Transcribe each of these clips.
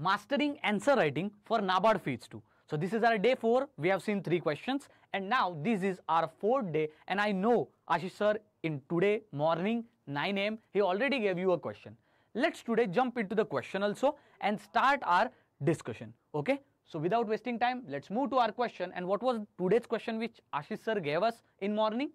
mastering answer writing for NABARD phase 2. So this is our day 4, we have seen 3 questions and now this is our 4th day and I know Ashish sir in today morning 9 am he already gave you a question. Let's today jump into the question also and start our discussion okay. So without wasting time let's move to our question and what was today's question which Ashish sir gave us in morning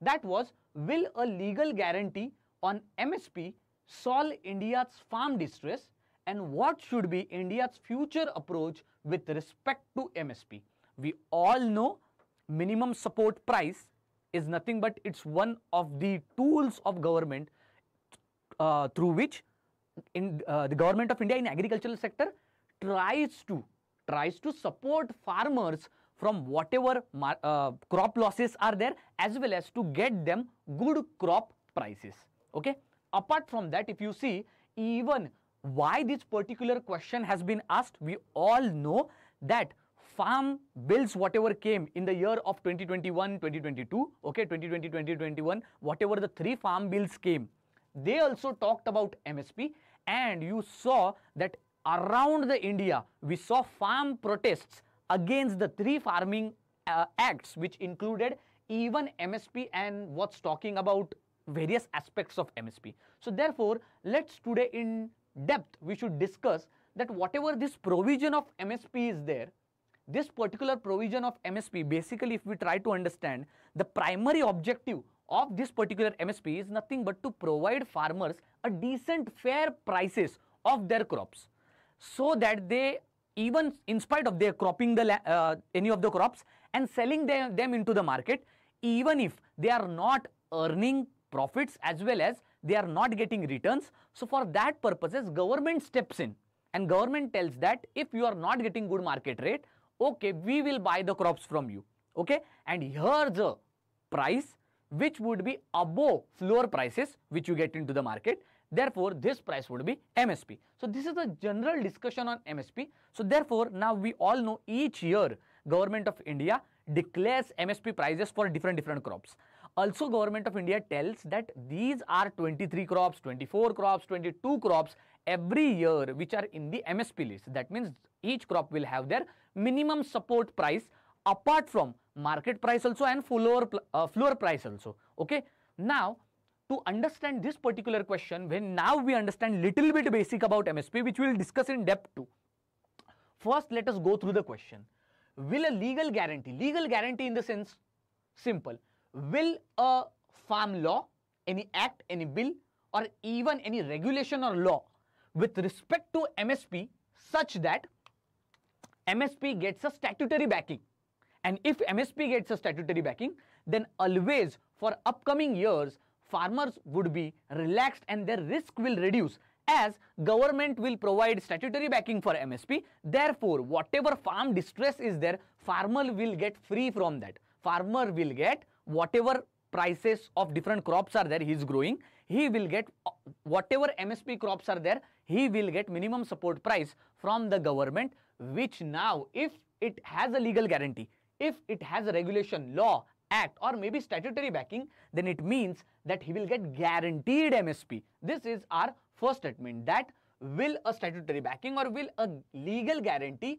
that was will a legal guarantee on MSP solve India's farm distress and what should be India's future approach with respect to MSP. We all know minimum support price is nothing but it's one of the tools of government uh, through which in, uh, the government of India in agricultural sector tries to tries to support farmers from whatever uh, crop losses are there as well as to get them good crop prices okay apart from that if you see even why this particular question has been asked, we all know that farm bills whatever came in the year of 2021 2022 okay 2020 2021 whatever the three farm bills came they also talked about msp and you saw that around the india we saw farm protests against the three farming uh, acts which included even msp and what's talking about various aspects of msp so therefore let's today in depth, we should discuss that whatever this provision of MSP is there, this particular provision of MSP, basically if we try to understand, the primary objective of this particular MSP is nothing but to provide farmers a decent fair prices of their crops so that they even in spite of their cropping the uh, any of the crops and selling them, them into the market even if they are not earning profits as well as they are not getting returns. So for that purposes, government steps in and government tells that if you are not getting good market rate, okay, we will buy the crops from you. Okay. And here's a price which would be above floor prices which you get into the market. Therefore, this price would be MSP. So, this is the general discussion on MSP. So, therefore, now we all know each year government of India declares MSP prices for different different crops also government of India tells that these are 23 crops, 24 crops, 22 crops every year which are in the MSP list. That means each crop will have their minimum support price apart from market price also and floor, uh, floor price also. Okay. Now, to understand this particular question, when now we understand little bit basic about MSP which we will discuss in depth too. First, let us go through the question. Will a legal guarantee, legal guarantee in the sense, simple will a farm law, any act, any bill or even any regulation or law with respect to MSP such that MSP gets a statutory backing. And if MSP gets a statutory backing, then always for upcoming years, farmers would be relaxed and their risk will reduce as government will provide statutory backing for MSP. Therefore, whatever farm distress is there, farmer will get free from that. Farmer will get whatever prices of different crops are there he is growing he will get whatever msp crops are there he will get minimum support price from the government which now if it has a legal guarantee if it has a regulation law act or maybe statutory backing then it means that he will get guaranteed msp this is our first statement that will a statutory backing or will a legal guarantee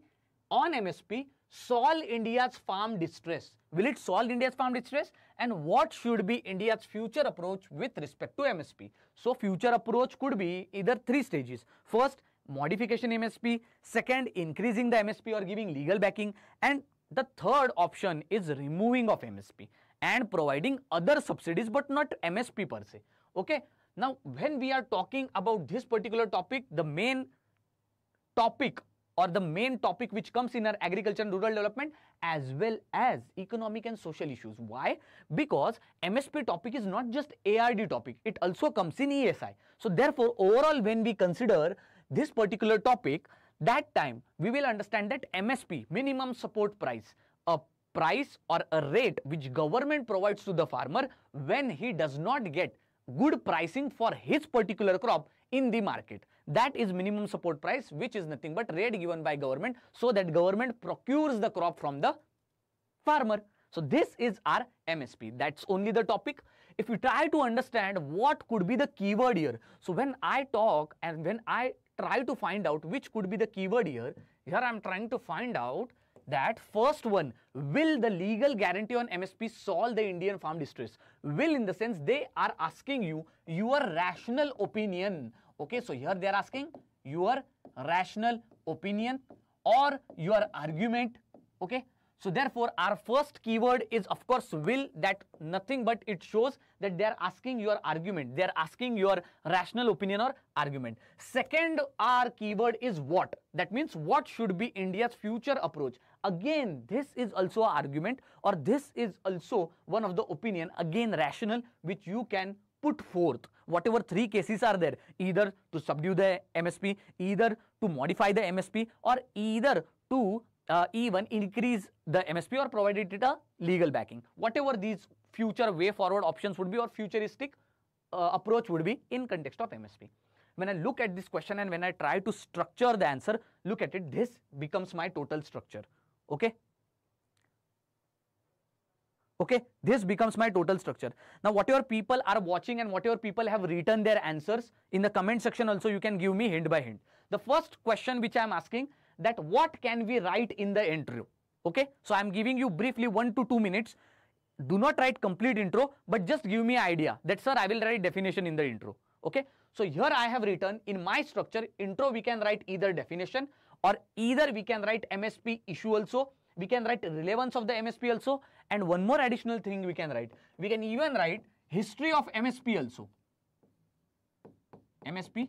on msp solve India's farm distress? Will it solve India's farm distress? And what should be India's future approach with respect to MSP? So future approach could be either three stages. First, modification MSP. Second, increasing the MSP or giving legal backing. And the third option is removing of MSP and providing other subsidies but not MSP per se. Okay. Now, when we are talking about this particular topic, the main topic or the main topic which comes in our agriculture and rural development as well as economic and social issues. Why? Because MSP topic is not just ARD topic, it also comes in ESI. So therefore, overall when we consider this particular topic, that time we will understand that MSP, minimum support price, a price or a rate which government provides to the farmer when he does not get good pricing for his particular crop in the market that is minimum support price which is nothing but rate given by government so that government procures the crop from the farmer. So this is our MSP. That's only the topic. If you try to understand what could be the keyword here. So when I talk and when I try to find out which could be the keyword here, here I'm trying to find out that first one, will the legal guarantee on MSP solve the Indian farm distress? Will in the sense they are asking you your rational opinion okay so here they are asking your rational opinion or your argument okay so therefore our first keyword is of course will that nothing but it shows that they are asking your argument they are asking your rational opinion or argument second our keyword is what that means what should be india's future approach again this is also an argument or this is also one of the opinion again rational which you can put forth whatever three cases are there either to subdue the MSP, either to modify the MSP or either to uh, even increase the MSP or provided it a legal backing. Whatever these future way forward options would be or futuristic uh, approach would be in context of MSP. When I look at this question and when I try to structure the answer, look at it, this becomes my total structure. Okay okay this becomes my total structure now whatever people are watching and whatever people have written their answers in the comment section also you can give me hint by hint the first question which i am asking that what can we write in the intro okay so i am giving you briefly 1 to 2 minutes do not write complete intro but just give me idea that sir i will write definition in the intro okay so here i have written in my structure intro we can write either definition or either we can write msp issue also we can write relevance of the MSP also and one more additional thing we can write. We can even write history of MSP also. MSP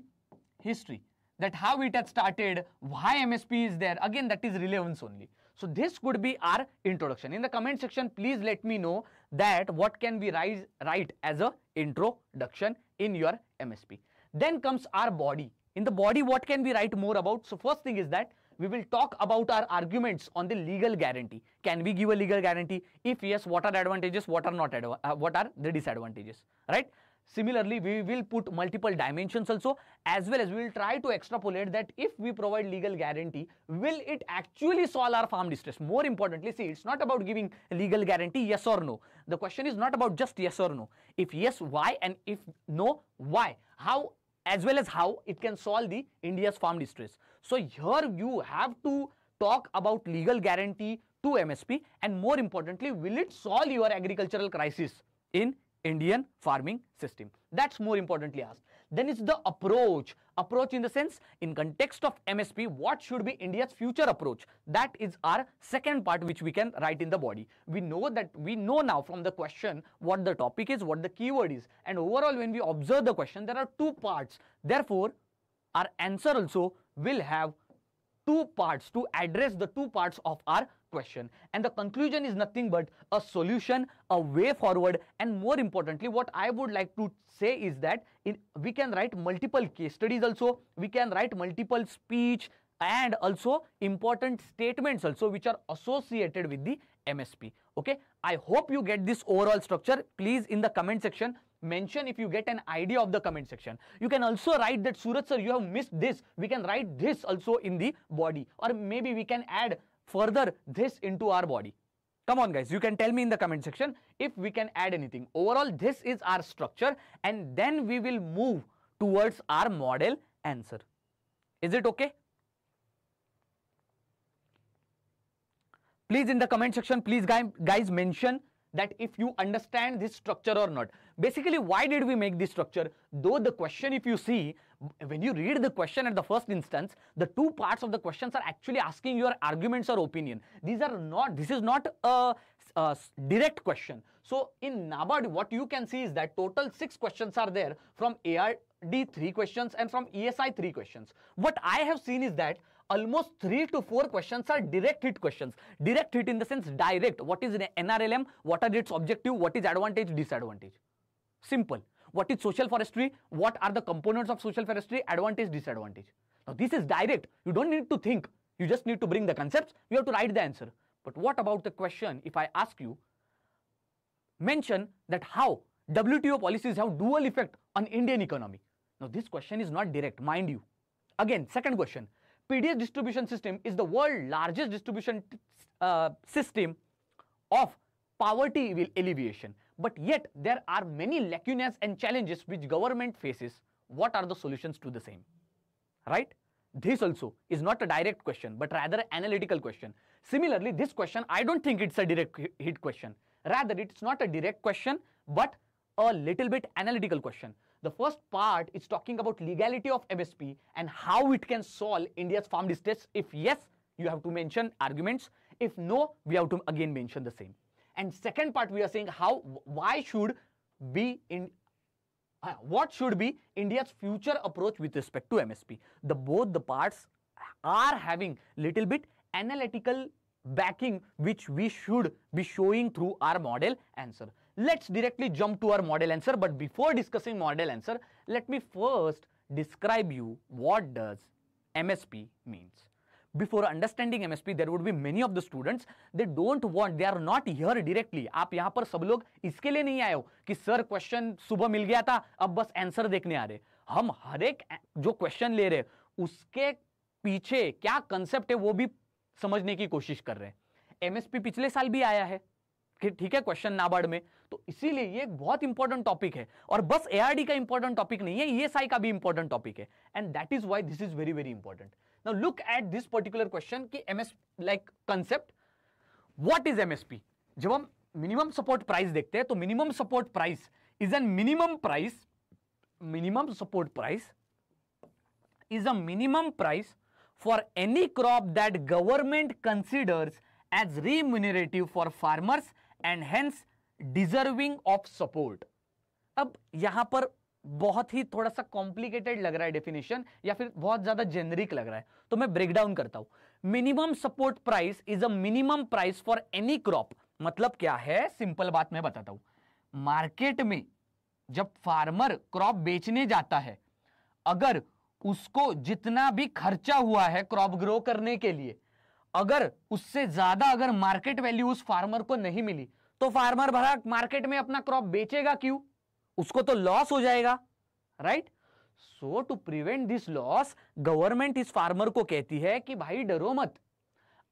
history that how it had started, why MSP is there, again that is relevance only. So this could be our introduction. In the comment section, please let me know that what can we rise, write as a introduction in your MSP. Then comes our body. In the body, what can we write more about? So first thing is that we will talk about our arguments on the legal guarantee. Can we give a legal guarantee? If yes, what are advantages? What are not uh, what are the disadvantages? Right? Similarly, we will put multiple dimensions also as well as we will try to extrapolate that if we provide legal guarantee, will it actually solve our farm distress? More importantly, see, it's not about giving legal guarantee, yes or no. The question is not about just yes or no. If yes, why? And if no, why? How as well as how it can solve the India's farm distress. So here you have to talk about legal guarantee to MSP and more importantly, will it solve your agricultural crisis in Indian farming system? That's more importantly asked. Then it's the approach. Approach in the sense, in context of MSP, what should be India's future approach? That is our second part which we can write in the body. We know that we know now from the question what the topic is, what the keyword is. And overall, when we observe the question, there are two parts. Therefore, our answer also will have two parts to address the two parts of our question and the conclusion is nothing but a solution a way forward and more importantly what i would like to say is that in, we can write multiple case studies also we can write multiple speech and also important statements also which are associated with the msp okay i hope you get this overall structure please in the comment section mention if you get an idea of the comment section. You can also write that Suraj sir, you have missed this. We can write this also in the body or maybe we can add further this into our body. Come on guys, you can tell me in the comment section if we can add anything. Overall, this is our structure and then we will move towards our model answer. Is it okay? Please in the comment section, please guys mention that if you understand this structure or not. Basically, why did we make this structure? Though the question, if you see, when you read the question at the first instance, the two parts of the questions are actually asking your arguments or opinion. These are not, this is not a, a direct question. So in Nabad, what you can see is that total six questions are there from ARD three questions and from ESI three questions. What I have seen is that almost 3 to 4 questions are direct hit questions. Direct hit in the sense direct. What is NRLM? What are its objective? What is advantage? Disadvantage? Simple. What is social forestry? What are the components of social forestry? Advantage, disadvantage. Now this is direct. You don't need to think. You just need to bring the concepts. You have to write the answer. But what about the question if I ask you, mention that how WTO policies have dual effect on Indian economy. Now this question is not direct, mind you. Again, second question, PDS distribution system is the world's largest distribution uh, system of poverty alleviation. But yet there are many lacunas and challenges which government faces. What are the solutions to the same? Right? This also is not a direct question, but rather analytical question. Similarly, this question, I don't think it's a direct hit question. Rather, it's not a direct question, but a little bit analytical question. The first part is talking about legality of MSP and how it can solve India's farm distress. If yes, you have to mention arguments. If no, we have to again mention the same. And second part, we are saying how, why should be in, uh, what should be India's future approach with respect to MSP. The both the parts are having little bit analytical backing which we should be showing through our model answer. let's directly jump to our model answer. But before discussing model answer, let me first describe you what does MSP means. Before understanding MSP, there would be many of the students, they don't want, they are not here directly. aap yahan par sab log iske liye nahi aaye ho ki sir question subah mil gaya tha ab bas answer dekhne aa rahe hum har ek jo question le rahe uske piche kya concept hai wo bhi samajhne ki koshish kar rahe msp pichle saal bhi aaya hai ठीक है question NABARD में तो इसीलिए ये एक बहुत important topic है और बस एआरडी का इंपॉर्टेंट टॉपिक नहीं है ये e साई का भी इंपॉर्टेंट टॉपिक है and that is why this is very very important now look at this particular question कि MS like concept what is MSP जब हम मिनिमम सपोर्ट प्राइस देखते हैं तो minimum support price is an minimum price minimum support price is a minimum price for any crop that government considers as remunerative for farmers and hence deserving of support अब यहां पर बहुत ही थोड़ा सा complicated लग रहा है डेफिनेशन या फिर बहुत ज्यादा जेनरिक लग रहा है तो मैं ब्रेक डाउन करता हूं minimum support price is a minimum price for any crop मतलब क्या है सिंपल बात मैं बताता हूं मार्केट में जब फार्मर क्रॉप बेचने जाता है अगर उसको जितना भी खर्चा हुआ है क्रॉप ग्रो करने के लिए अगर उससे ज्यादा अगर मार्केट वैल्यू उस फार्मर को नहीं मिली तो फार्मर भरा मार्केट में अपना क्रॉप बेचेगा क्यों उसको तो लॉस हो जाएगा right so to prevent this loss government इस फार्मर को कहती है कि भाई डरो मत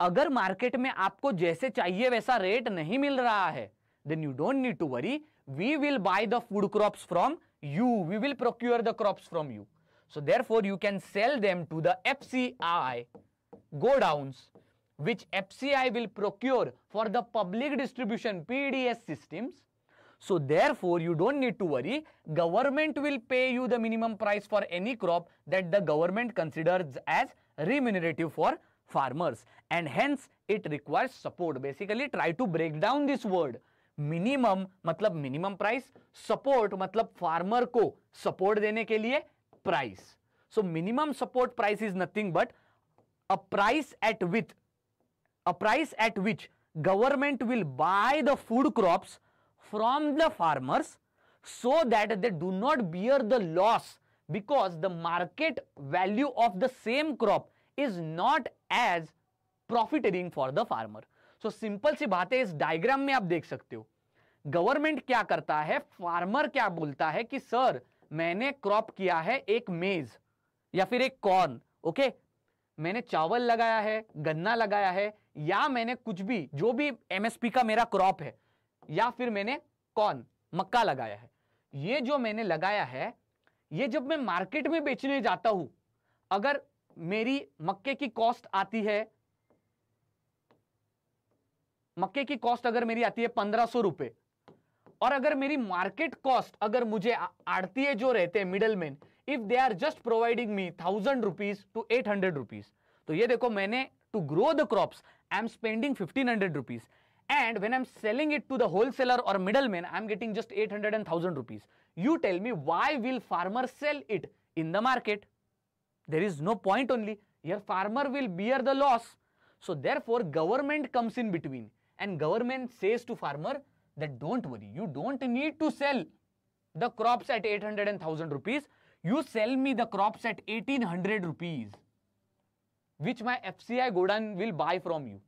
अगर मार्केट में आपको जैसे चाहिए वैसा रेट नहीं मिल रहा है then you don't need to worry we will buy the food crops from you we procure the crop from you so there for you can sell them to the F C I godowns which FCI will procure for the public distribution PDS systems. So therefore, you don't need to worry. Government will pay you the minimum price for any crop that the government considers as remunerative for farmers. And hence, it requires support. Basically, try to break down this word. Minimum, मतलब minimum price. Support, मतलब farmer को support देने के लिए price. So minimum support price is nothing but a price at which. a price at which government will buy the food crops from the farmers so that they do not bear the loss because the market value of the same crop is not as profiting for the farmer. So simple si baat hai is diagram mein aap dekh sakte ho government kya karta hai farmer kya bolta hai ki sir maine crop kiya hai ek maize ya fir ek corn okay मैंने चावल लगाया है गन्ना लगाया है या मैंने कुछ भी जो भी एमएसपी का मेरा क्रॉप है या फिर मैंने कौन मक्का लगाया है ये जो मैंने लगाया है ये जब मैं मार्केट में बेचने जाता हूं अगर मेरी मक्के की कॉस्ट आती है मक्के की कॉस्ट अगर मेरी आती है पंद्रह सौ रुपए और अगर मेरी मार्केट कॉस्ट अगर मुझे आड़ती है जो रहते हैं middleman if they are just providing me thousand rupees to eight hundred rupees तो ये देखो मैंने to grow the crops, I'm spending 1500 rupees. And when I'm selling it to the wholesaler or middleman, I'm getting just 800 and 1000 rupees. You tell me why will farmer sell it in the market? There is no point only. Your farmer will bear the loss. So therefore, government comes in between and government says to farmer that don't worry, you don't need to sell the crops at 800 and 1000 rupees. You sell me the crops at 1800 rupees. which my FCI Godan will buy from you.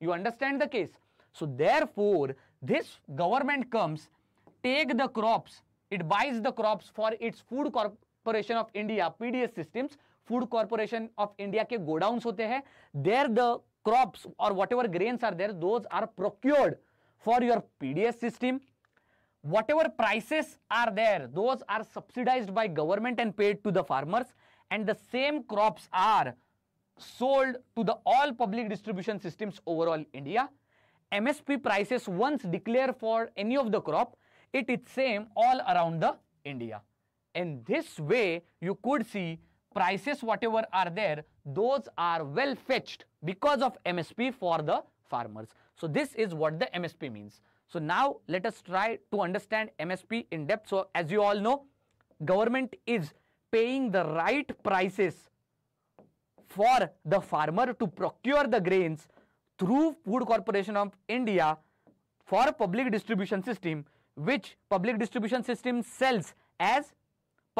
You understand the case? So therefore, this government comes, take the crops, it buys the crops for its food corporation of India, PDS systems, food corporation of India के godowns hote hai. There the crops or whatever grains are there, those are procured for your PDS system. Whatever prices are there, those are subsidized by government and paid to the farmers. And the same crops are sold to the all public distribution systems overall India. MSP prices once declared for any of the crop, it is same all around the India. In this way, you could see prices whatever are there, those are well fetched because of MSP for the farmers. So this is what the MSP means. So now let us try to understand MSP in depth. So as you all know, government is paying the right prices for the farmer to procure the grains through Food Corporation of India for public distribution system which public distribution system sells as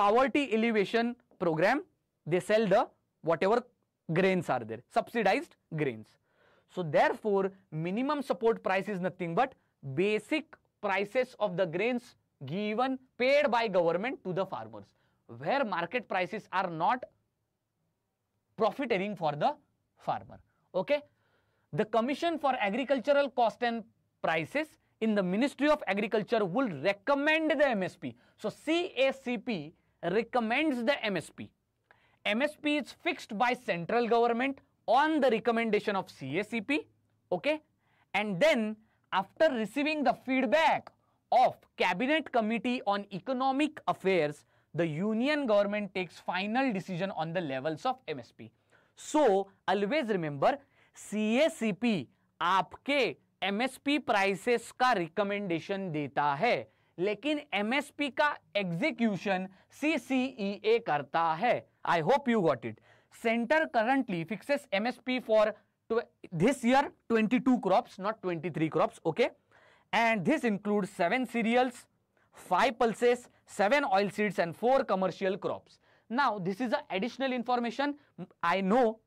poverty elevation program they sell the whatever grains are there subsidized grains so therefore minimum support price is nothing but basic prices of the grains given paid by government to the farmers where market prices are not profit for the farmer. Okay. The Commission for Agricultural Cost and Prices in the Ministry of Agriculture will recommend the MSP. So CACP recommends the MSP. MSP is fixed by central government on the recommendation of CACP. Okay. And then after receiving the feedback of Cabinet Committee on Economic Affairs the union government takes final decision on the levels of MSP. So always remember CACP आपके MSP prices का recommendation देता है लेकिन MSP का execution CCEA करता है I hope you got it centre currently fixes MSP for this year 22 crops not 23 crops okay and this includes seven cereals 5 pulses, 7 oil seeds and 4 commercial crops. Now, this is a additional information. I know.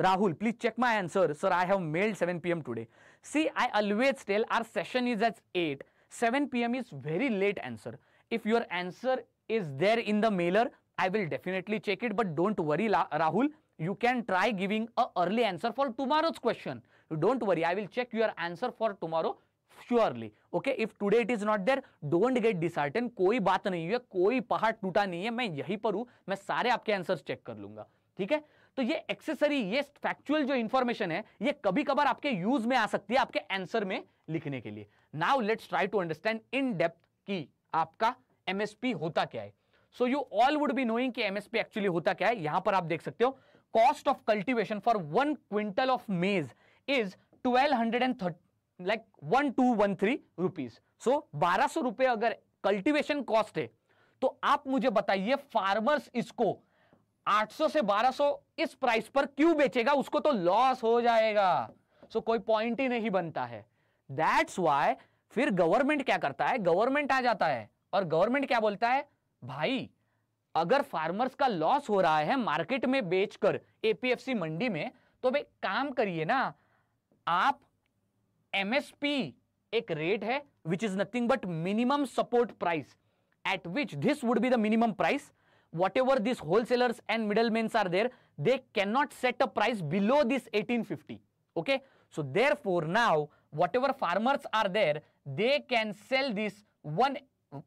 Rahul, please check my answer. Sir, I have mailed 7 pm today. See, I always tell our session is at 8. 7 pm is very late answer. If your answer is there in the mailer, I will definitely check it. But don't worry, Rahul. You can try giving a early answer for tomorrow's question. Don't worry, I will check your answer for tomorrow surely okay if today it is not there don't get disheartened कोई बात नहीं है कोई पहाड़ टूटा नहीं है मैं यही पर हूं मैं सारे आपके आंसर चेक कर लूंगा ठीक है तो ये एक्सेसरी ये फैक्चुअल जो इंफॉर्मेशन है ये कभी कभार आपके यूज में आ सकती है आपके आंसर में लिखने के लिए now let's try to understand in depth की आपका एमएसपी होता क्या है so you all would be knowing कि एमएसपी एक्चुअली होता क्या है यहां पर आप देख सकते हो cost of cultivation for one quintal of maize is twelve hundred and thirty like one two one three rupees so बारह सौ रुपए अगर कल्टीवेशन कॉस्ट है तो आप मुझे बताइए फार्मर्स इसको 800 से 1200 इस प्राइस पर क्यों बेचेगा उसको तो लॉस हो जाएगा सो so, कोई पॉइंट ही नहीं बनता है दैट्स वाई फिर गवर्नमेंट क्या करता है गवर्नमेंट आ जाता है और गवर्नमेंट क्या बोलता है भाई अगर फार्मर्स का लॉस हो रहा है मार्केट में बेचकर एपीएफसी मंडी में तो भाई काम करिए ना आप MSP, a rate, which is nothing but minimum support price, at which this would be the minimum price whatever these wholesalers and middlemen are there they cannot set a price below this 1850 okay so therefore now whatever farmers are there they can sell this one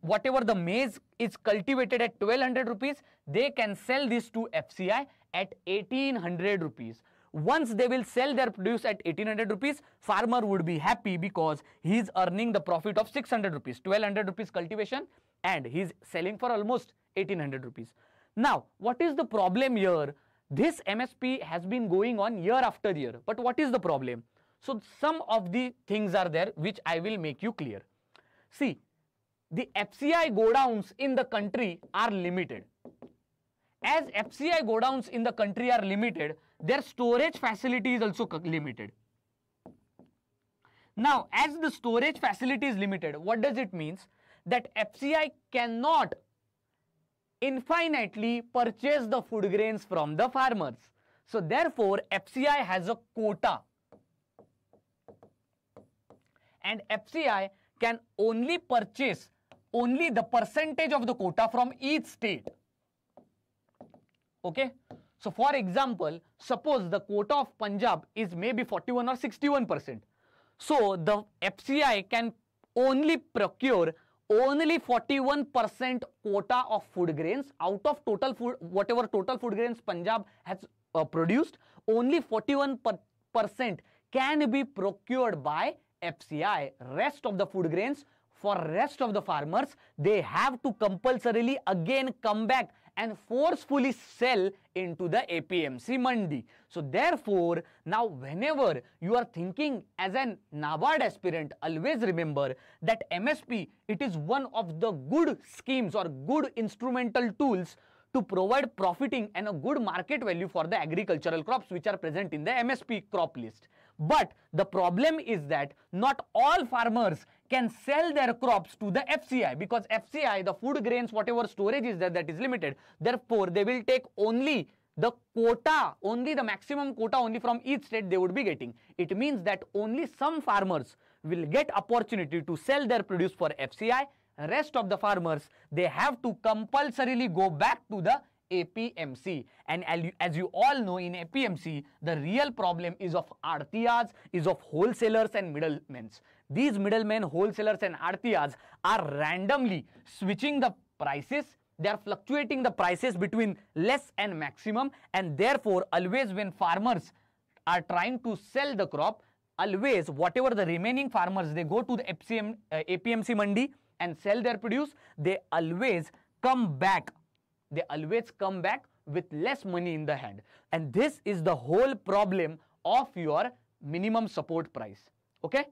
whatever the maize is cultivated at 1200 rupees they can sell this to fci at 1800 rupees once they will sell their produce at 1800 rupees farmer would be happy because he is earning the profit of 600 rupees 1200 rupees cultivation and he is selling for almost 1800 rupees now what is the problem here this msp has been going on year after year but what is the problem so some of the things are there which i will make you clear see the fci go downs in the country are limited as FCI godowns in the country are limited, their storage facility is also limited. Now, as the storage facility is limited, what does it means? That FCI cannot infinitely purchase the food grains from the farmers. So, therefore, FCI has a quota. And FCI can only purchase only the percentage of the quota from each state. Okay. So for example, suppose the quota of Punjab is maybe 41 or 61 percent. So the FCI can only procure only 41 percent quota of food grains out of total food, whatever total food grains Punjab has uh, produced, only 41 percent can be procured by FCI. Rest of the food grains for rest of the farmers, they have to compulsorily again come back and forcefully sell into the APMC Mandi. So therefore, now whenever you are thinking as an NABARD aspirant, always remember that MSP, it is one of the good schemes or good instrumental tools to provide profiting and a good market value for the agricultural crops which are present in the MSP crop list. But the problem is that not all farmers can sell their crops to the FCI because FCI, the food grains, whatever storage is there that is limited. Therefore, they will take only the quota, only the maximum quota only from each state they would be getting. It means that only some farmers will get opportunity to sell their produce for FCI. Rest of the farmers, they have to compulsorily go back to the APMC. And as you all know, in APMC, the real problem is of RTRs, is of wholesalers and middlemen. These middlemen, wholesalers and RTRs are randomly switching the prices. They are fluctuating the prices between less and maximum. And therefore, always when farmers are trying to sell the crop, always whatever the remaining farmers, they go to the FCM, uh, APMC mandi and sell their produce. They always come back they always come back with less money in the hand. And this is the whole problem of your minimum support price. Okay?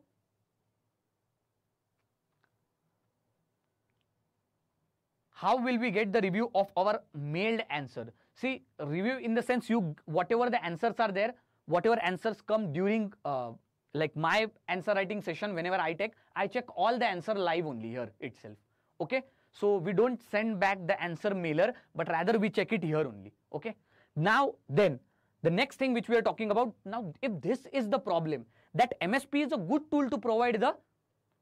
How will we get the review of our mailed answer? See, review in the sense you, whatever the answers are there, whatever answers come during uh, like my answer writing session, whenever I take, I check all the answer live only here itself. Okay? So we don't send back the answer mailer, but rather we check it here only. Okay. Now then, the next thing which we are talking about now, if this is the problem, that MSP is a good tool to provide the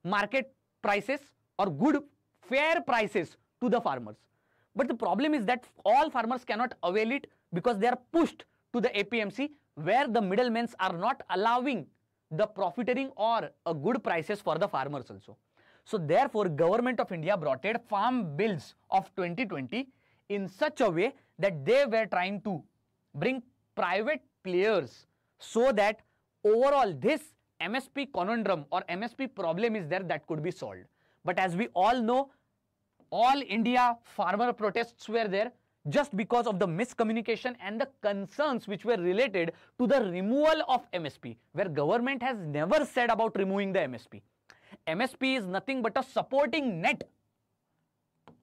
market prices or good fair prices to the farmers. But the problem is that all farmers cannot avail it because they are pushed to the APMC where the middlemen are not allowing the profiteering or a good prices for the farmers also. So therefore, government of India brought farm bills of 2020 in such a way that they were trying to bring private players so that overall this MSP conundrum or MSP problem is there that could be solved. But as we all know, all India farmer protests were there just because of the miscommunication and the concerns which were related to the removal of MSP where government has never said about removing the MSP. MSP is nothing but a supporting net.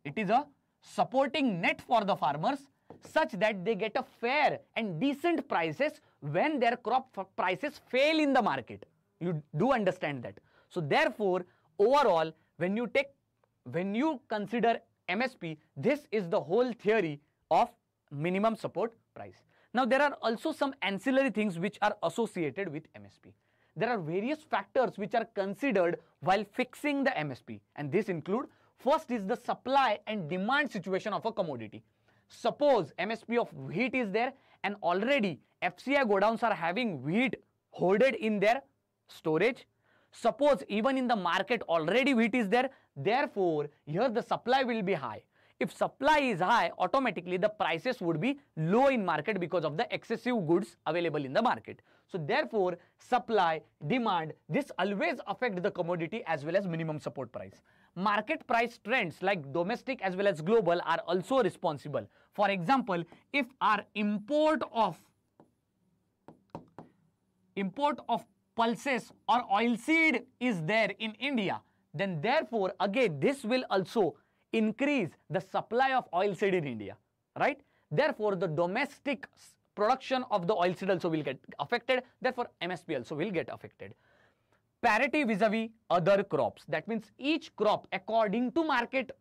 It is a supporting net for the farmers such that they get a fair and decent prices when their crop prices fail in the market. You do understand that. So therefore, overall, when you take, when you consider MSP, this is the whole theory of minimum support price. Now, there are also some ancillary things which are associated with MSP there are various factors which are considered while fixing the MSP and this include first is the supply and demand situation of a commodity. Suppose MSP of wheat is there and already FCI godowns are having wheat hoarded in their storage. Suppose even in the market already wheat is there, therefore here the supply will be high. If supply is high, automatically the prices would be low in market because of the excessive goods available in the market. So therefore, supply, demand, this always affect the commodity as well as minimum support price. Market price trends like domestic as well as global are also responsible. For example, if our import of import of pulses or oilseed is there in India, then therefore, again, this will also increase the supply of oilseed in India, right? Therefore, the domestic production of the oilseed also will get affected. Therefore, MSP also will get affected. Parity vis-a-vis -vis other crops. That means each crop according to market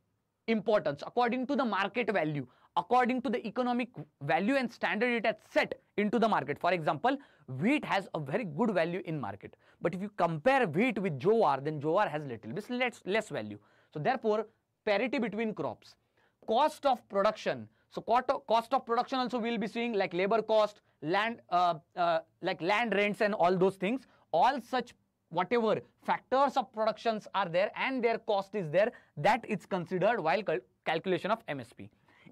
importance, according to the market value, according to the economic value and standard it has set into the market. For example, wheat has a very good value in market. But if you compare wheat with jowar, then jowar has little bit less, less value. So therefore, parity between crops. Cost of production so cost of production also we'll be seeing like labor cost, land, uh, uh, like land rents and all those things. All such whatever factors of productions are there and their cost is there that is considered while cal calculation of MSP.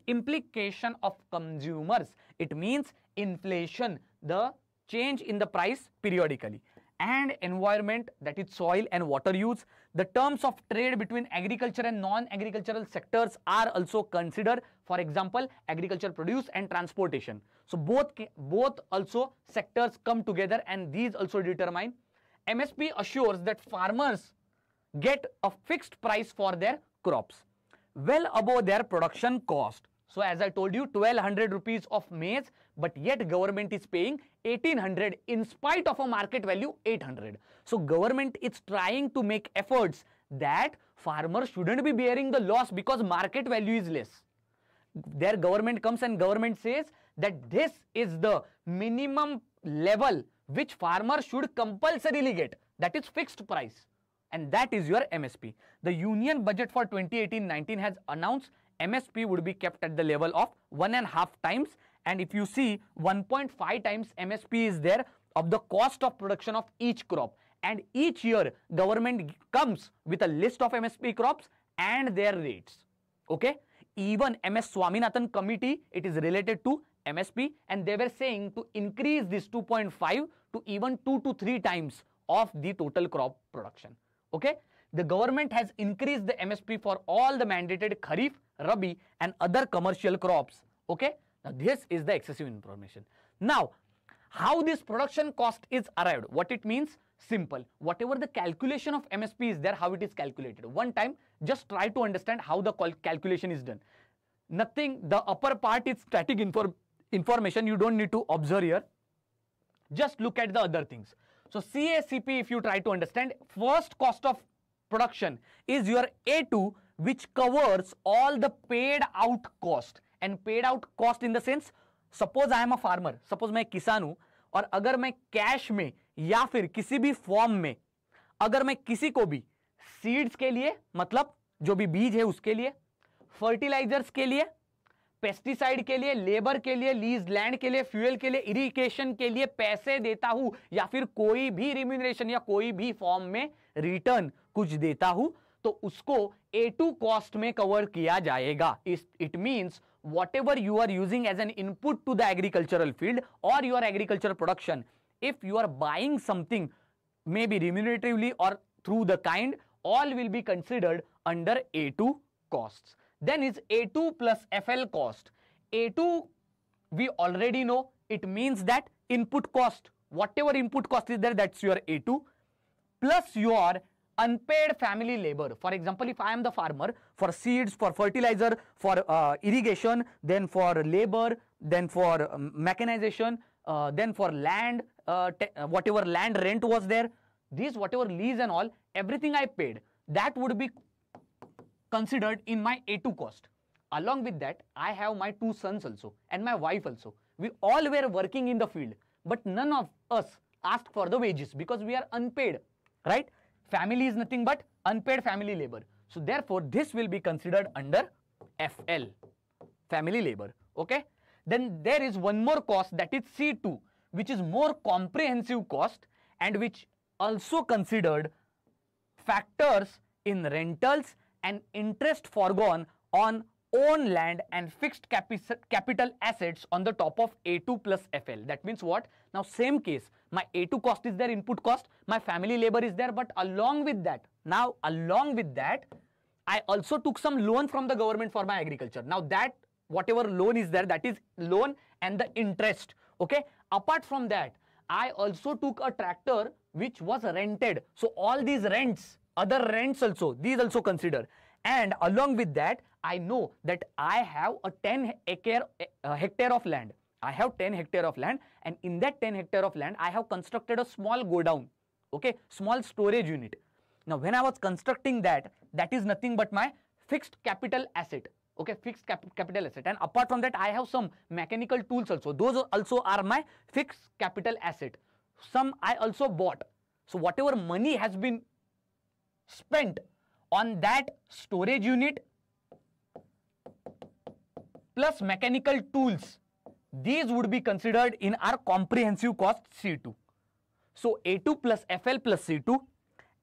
Implication of consumers, it means inflation, the change in the price periodically and environment that is soil and water use, the terms of trade between agriculture and non-agricultural sectors are also considered. For example, agriculture produce and transportation. So both, both also sectors come together and these also determine. MSP assures that farmers get a fixed price for their crops well above their production cost. So as I told you 1200 rupees of maize but yet government is paying 1800 in spite of a market value 800. So government is trying to make efforts that farmers shouldn't be bearing the loss because market value is less. Their government comes and government says that this is the minimum level which farmer should compulsorily get that is fixed price and that is your MSP. The union budget for 2018-19 has announced MSP would be kept at the level of one and a half times and if you see 1.5 times MSP is there of the cost of production of each crop and each year government comes with a list of MSP crops and their rates. Okay. Even MS Swaminathan committee, it is related to MSP and they were saying to increase this 2.5 to even 2 to 3 times of the total crop production. Okay the government has increased the MSP for all the mandated Kharif, Rabi and other commercial crops. Okay. Now, this is the excessive information. Now, how this production cost is arrived, what it means? Simple. Whatever the calculation of MSP is there, how it is calculated. One time, just try to understand how the cal calculation is done. Nothing, the upper part is static infor information. You don't need to observe here. Just look at the other things. So, CACP, if you try to understand, first cost of production is your A2 which covers all the paid out cost and paid out cost in the sense suppose I am a farmer suppose मैं किसान हूं और अगर मैं cash में या फिर किसी भी फॉर्म में अगर मैं किसी को भी सीड्स के लिए मतलब जो भी बीज है उसके लिए फर्टिलाइजर्स के लिए पेस्टिसाइड के लिए लेबर के लिए लीज लैंड के लिए फ्यूल के लिए इरिगेशन के लिए पैसे देता हूं या फिर कोई भी रिम्यूनरेशन या कोई भी फॉर्म में रिटर्न कुछ देता हूं तो उसको ए टू कॉस्ट में कवर किया जाएगा it mean whatever you are using as an input to the agricultural field और your agriculture production if you are buying something may be remuneratively और through the kind all will be considered under A two cost then is A two plus F L cost A two we already know it mean that input cost whatever input cost is there that's your A two plus your unpaid family labor. For example, if I am the farmer for seeds, for fertilizer, for uh, irrigation, then for labor, then for um, mechanization, uh, then for land, uh, uh whatever land rent was there, these whatever lease and all, everything I paid, that would be considered in my A2 cost. Along with that, I have my two sons also and my wife also. We all were working in the field, but none of us asked for the wages because we are unpaid, right? Family is nothing but unpaid family labor. So therefore, this will be considered under FL, family labor. Okay. Then there is one more cost that is C2, which is more comprehensive cost and which also considered factors in rentals and interest foregone on own land and fixed capital assets on the top of A2 plus FL. That means what? Now same case, my A2 cost is there, input cost, my family labor is there, but along with that, now along with that, I also took some loan from the government for my agriculture. Now that whatever loan is there, that is loan and the interest. Okay. Apart from that, I also took a tractor which was rented. So all these rents, other rents also, these also consider and along with that i know that i have a 10 acre a uh, hectare of land i have 10 hectare of land and in that 10 hectare of land i have constructed a small godown okay small storage unit now when i was constructing that that is nothing but my fixed capital asset okay fixed cap capital asset and apart from that i have some mechanical tools also those also are my fixed capital asset some i also bought so whatever money has been spent on that storage unit plus mechanical tools these would be considered in our comprehensive cost C2. So A2 plus FL plus C2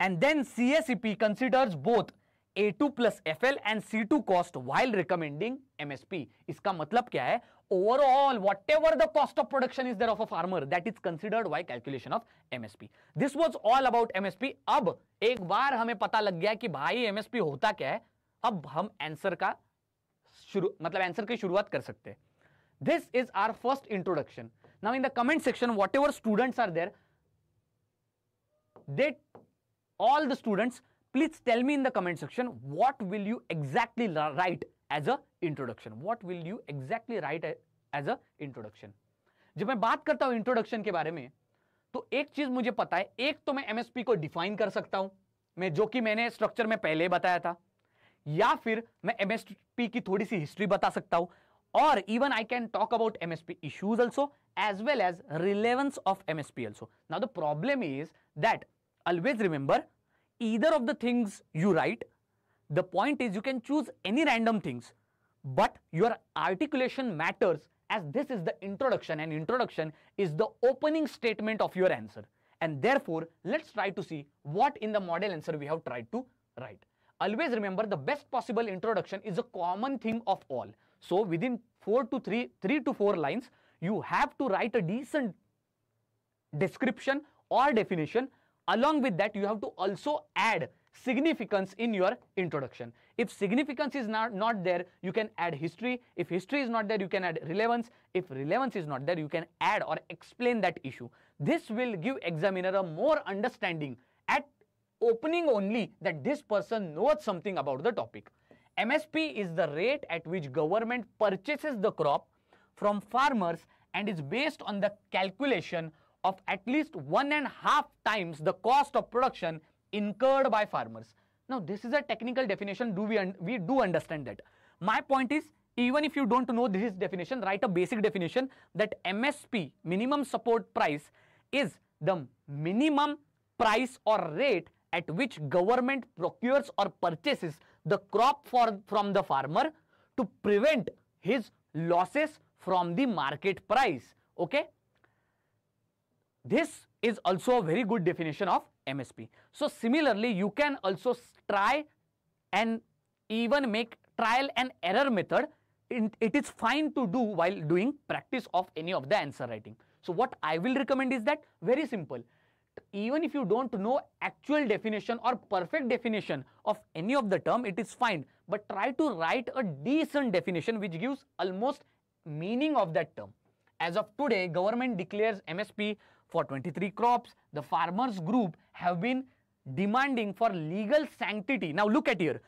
and then CACP considers both A2 plus FL and C2 cost while recommending MSP. इसका मतलब क्या है overall whatever the cost of production is there of a farmer that is considered by calculation of MSP. This was all about MSP. अब एक बार हमें पता लग गया कि भाई MSP होता क्या है अब हम answer का शुरू मतलब answer की शुरुआत कर सकते हैं This is our first introduction. Now in the comment section, whatever students are there, they, all the students please tell me in the comment section what will you exactly write as a introduction what will you exactly write as a introduction जब मैं बात करता हूं introduction के बारे में तो एक चीज मुझे पता है एक तो मैं एमएसपी को डिफाइन कर सकता हूं मैं जो कि मैंने स्ट्रक्चर में पहले बताया था या फिर मैं एमएसपी की थोड़ी सी हिस्ट्री बता सकता हूं और even I can talk about MSP issues also as well as relevance of MSP also now the problem is that always remember either of the things you write The point is you can choose any random things, but your articulation matters as this is the introduction and introduction is the opening statement of your answer. And therefore, let's try to see what in the model answer we have tried to write. Always remember the best possible introduction is a common theme of all. So within 4 to 3, 3 to 4 lines, you have to write a decent description or definition. Along with that, you have to also add significance in your introduction. If significance is not, not there, you can add history. If history is not there, you can add relevance. If relevance is not there, you can add or explain that issue. This will give examiner a more understanding at opening only that this person knows something about the topic. MSP is the rate at which government purchases the crop from farmers and is based on the calculation of at least one and half times the cost of production incurred by farmers. Now, this is a technical definition. Do we, we do understand that? My point is, even if you don't know this definition, write a basic definition that MSP, minimum support price, is the minimum price or rate at which government procures or purchases the crop for, from the farmer to prevent his losses from the market price. Okay? This is also a very good definition of MSP. So similarly, you can also try and even make trial and error method. It is fine to do while doing practice of any of the answer writing. So what I will recommend is that very simple. Even if you don't know actual definition or perfect definition of any of the term, it is fine. But try to write a decent definition which gives almost meaning of that term. As of today, government declares MSP for 23 crops, the farmers group have been demanding for legal sanctity. Now look at here.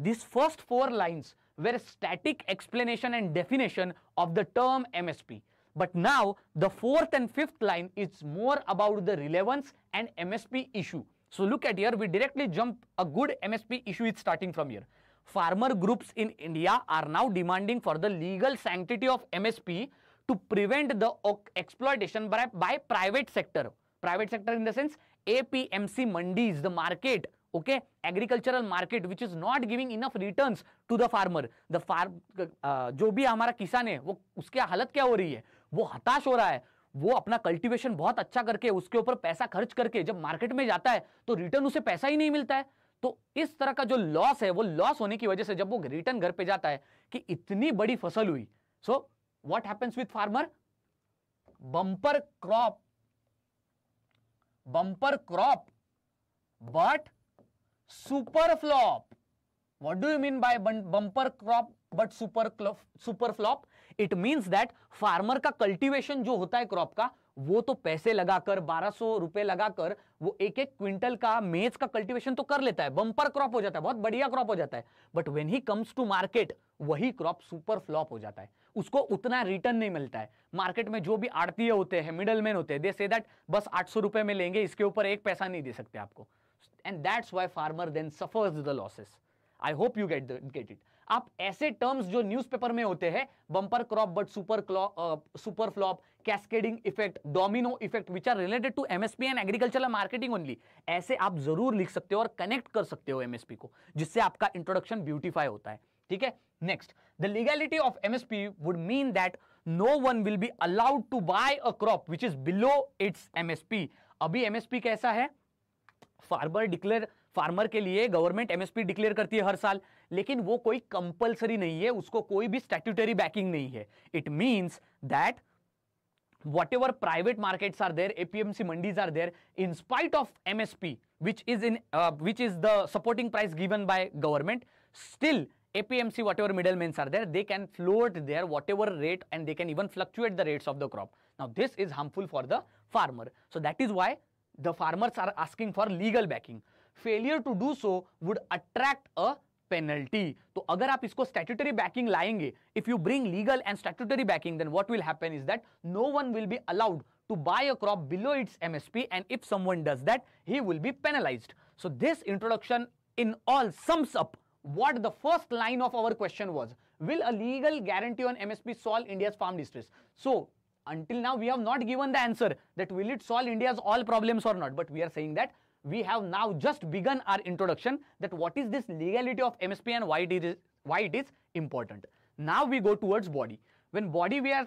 These first four lines were static explanation and definition of the term MSP. But now the fourth and fifth line is more about the relevance and MSP issue. So look at here, we directly jump a good MSP issue is starting from here. Farmer groups in India are now demanding for the legal sanctity of MSP to prevent the exploitation by, by private sector. Private sector in the sense APMC mandis, the market, okay, agricultural market which is not giving enough returns to the farmer. The farm, uh, जो भी हमारा किसान है वो उसकी हालत क्या हो रही है वो हताश हो रहा है वो अपना कल्टीवेशन बहुत अच्छा करके उसके ऊपर पैसा खर्च करके जब मार्केट में जाता है तो रिटर्न उसे पैसा ही नहीं मिलता है तो इस तरह का जो लॉस है वो लॉस होने की वजह से जब वो रिटर्न घर पे जाता है कि इतनी बड़ी फसल हुई so so, what happens with farmer bumper crop bumper crop but super flop what do you mean by bumper crop but super crop super flop it means that farmer का कल्टीवेशन जो होता है क्रॉप का वो तो पैसे लगाकर बारह सौ रुपए लगाकर वो एक एक क्विंटल का मेज का कल्टीवेशन तो कर लेता है बंपर क्रॉप हो जाता है बहुत बढ़िया क्रॉप हो जाता है but when he comes to market वही क्रॉप सुपर फ्लॉप हो जाता है उसको उतना रिटर्न नहीं मिलता है मार्केट में जो भी आड़तीय होते हैं मिडल मैन होते हैं दे से दैट बस आठ सौ रुपए में लेंगे इसके ऊपर एक पैसा नहीं दे सकते आपको and that's why farmer then suffers the losses I hope you get get it आप ऐसे टर्म्स जो न्यूज़पेपर में होते हैं bumper crop but super super flop cascading effect domino effect which are related to MSP and agriculture marketing only ऐसे आप जरूर लिख सकते हो और कनेक्ट कर सकते हो एमएसपी को जिससे आपका इंट्रोडक्शन ब्यूटीफाई होता है ठीक है next the legality of msp would mean that no one will be allowed to buy a crop which is below its msp abhi msp kaisa hai farmer declare farmer के लिए government MSP declare करती है हर साल लेकिन वो कोई compulsory नहीं है उसको कोई भी स्टेट्यूटरी बैकिंग नहीं है it means that whatever private market are there APMC mandis are there in spite of MSP which is in which is the supporting price given by government still APMC, whatever middlemen are there, they can float their whatever rate and they can even fluctuate the rates of the crop. Now, this is harmful for the farmer. So, that is why the farmers are asking for legal backing. Failure to do so would attract a penalty. So if you statutory backing, backing if you bring legal and statutory backing, then what will happen is that no one will be allowed to buy a crop below its msp and if someone does that he will be penalized so this introduction in all sums up what the first line of our question was will a legal guarantee on msp solve india's farm distress so until now we have not given the answer that will it solve india's all problems or not but we are saying that we have now just begun our introduction that what is this legality of msp and why it is why it is important now we go towards body when body we are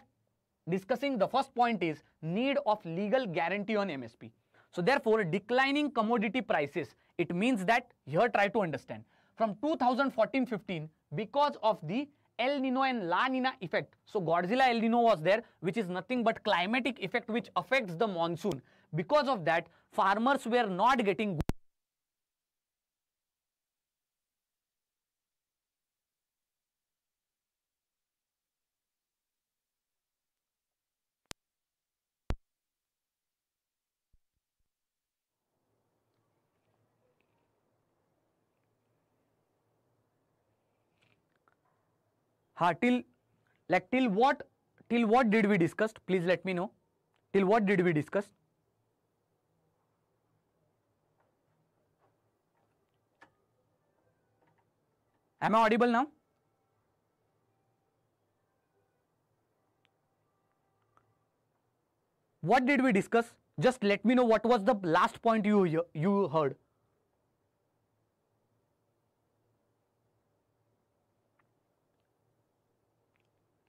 discussing the first point is need of legal guarantee on msp so therefore declining commodity prices it means that here try to understand from 2014-15 because of the El Nino and La Nina effect. So Godzilla El Nino was there which is nothing but climatic effect which affects the monsoon. Because of that farmers were not getting ha till like till what till what did we discuss? please let me know till what did we discuss am i audible now what did we discuss just let me know what was the last point you you heard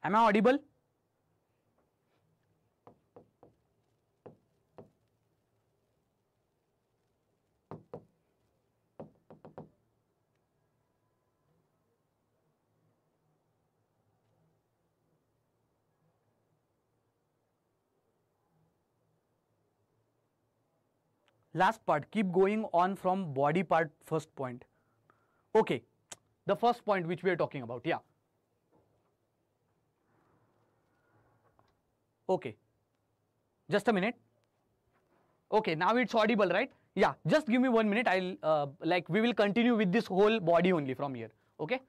Am I audible? last part keep going on from body part first point okay the first point which we are talking about yeah Okay. Just a minute. Okay, now it's audible, right? Yeah, just give me one minute. I'll, uh, like, we will continue with this whole body only from here. Okay.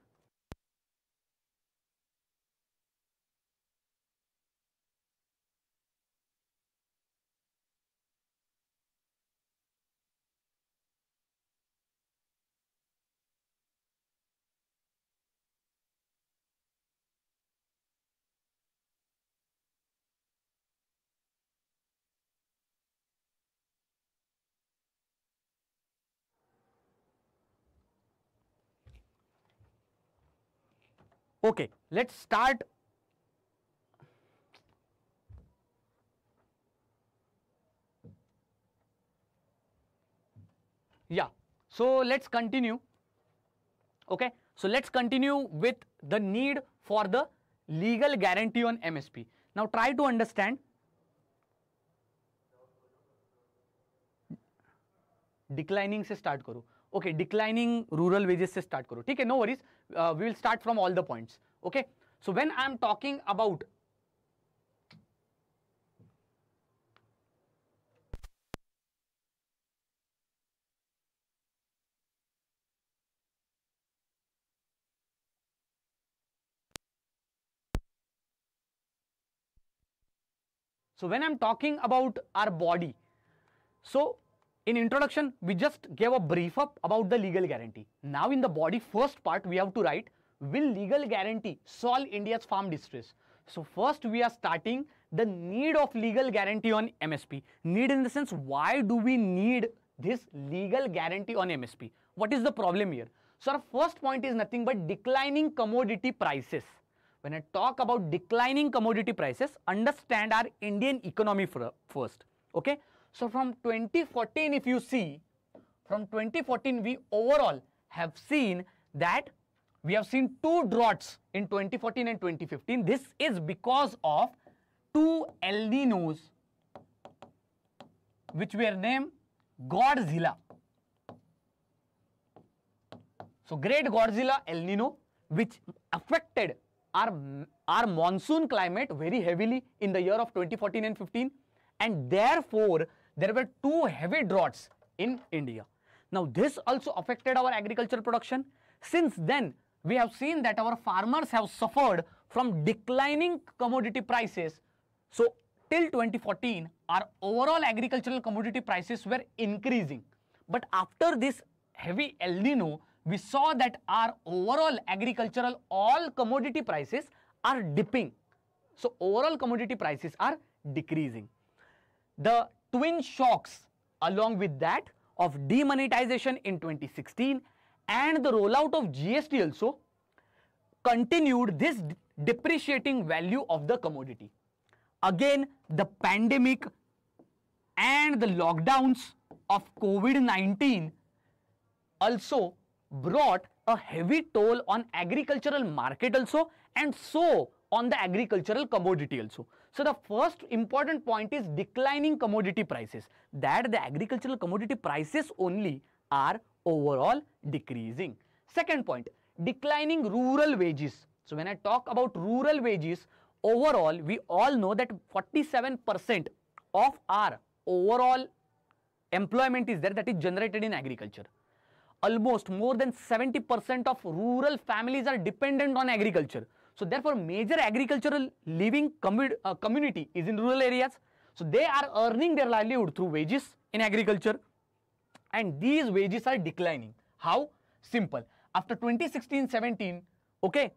okay let's start yeah so let's continue okay so let's continue with the need for the legal guarantee on msp now try to understand declining से start करो okay declining rural wages से start करो ठीक है no worries we will start from all the point okay so when I am talking about so when i'm talking about our body so In introduction, we just gave a brief up about the legal guarantee. Now in the body first part, we have to write, will legal guarantee solve India's farm distress? So first we are starting the need of legal guarantee on MSP. Need in the sense, why do we need this legal guarantee on MSP? What is the problem here? So our first point is nothing but declining commodity prices. When I talk about declining commodity prices, understand our Indian economy first. Okay. So from 2014, if you see, from 2014, we overall have seen that we have seen two droughts in 2014 and 2015. This is because of two El Ninos, which were named Godzilla. So Great Godzilla El Nino, which affected our, our monsoon climate very heavily in the year of 2014 and 15 and therefore there were two heavy droughts in India. Now, this also affected our agricultural production. Since then, we have seen that our farmers have suffered from declining commodity prices. So, till 2014, our overall agricultural commodity prices were increasing. But after this heavy El Nino, we saw that our overall agricultural all commodity prices are dipping. So, overall commodity prices are decreasing. The twin shocks along with that of demonetization in 2016 and the rollout of GST also continued this depreciating value of the commodity. Again, the pandemic and the lockdowns of COVID-19 also brought a heavy toll on agricultural market also and so on the agricultural commodity also. So the first important point is declining commodity prices that the agricultural commodity prices only are overall decreasing. Second point, declining rural wages. So when I talk about rural wages, overall we all know that 47% of our overall employment is there that is generated in agriculture. Almost more than 70% of rural families are dependent on agriculture. So therefore, major agricultural living uh, community is in rural areas. So they are earning their livelihood through wages in agriculture and these wages are declining. How? Simple. After 2016-17, okay,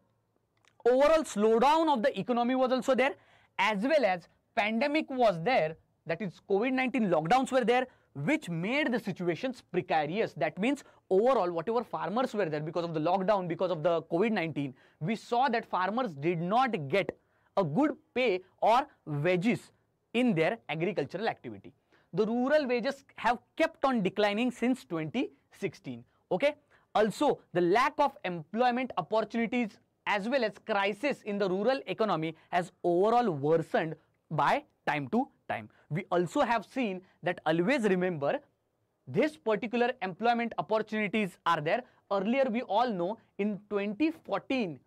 overall slowdown of the economy was also there as well as pandemic was there that is COVID-19 lockdowns were there which made the situations precarious. That means overall, whatever farmers were there because of the lockdown, because of the COVID-19, we saw that farmers did not get a good pay or wages in their agricultural activity. The rural wages have kept on declining since 2016. Okay. Also, the lack of employment opportunities as well as crisis in the rural economy has overall worsened by time to time. We also have seen that always remember this particular employment opportunities are there. Earlier we all know in 2014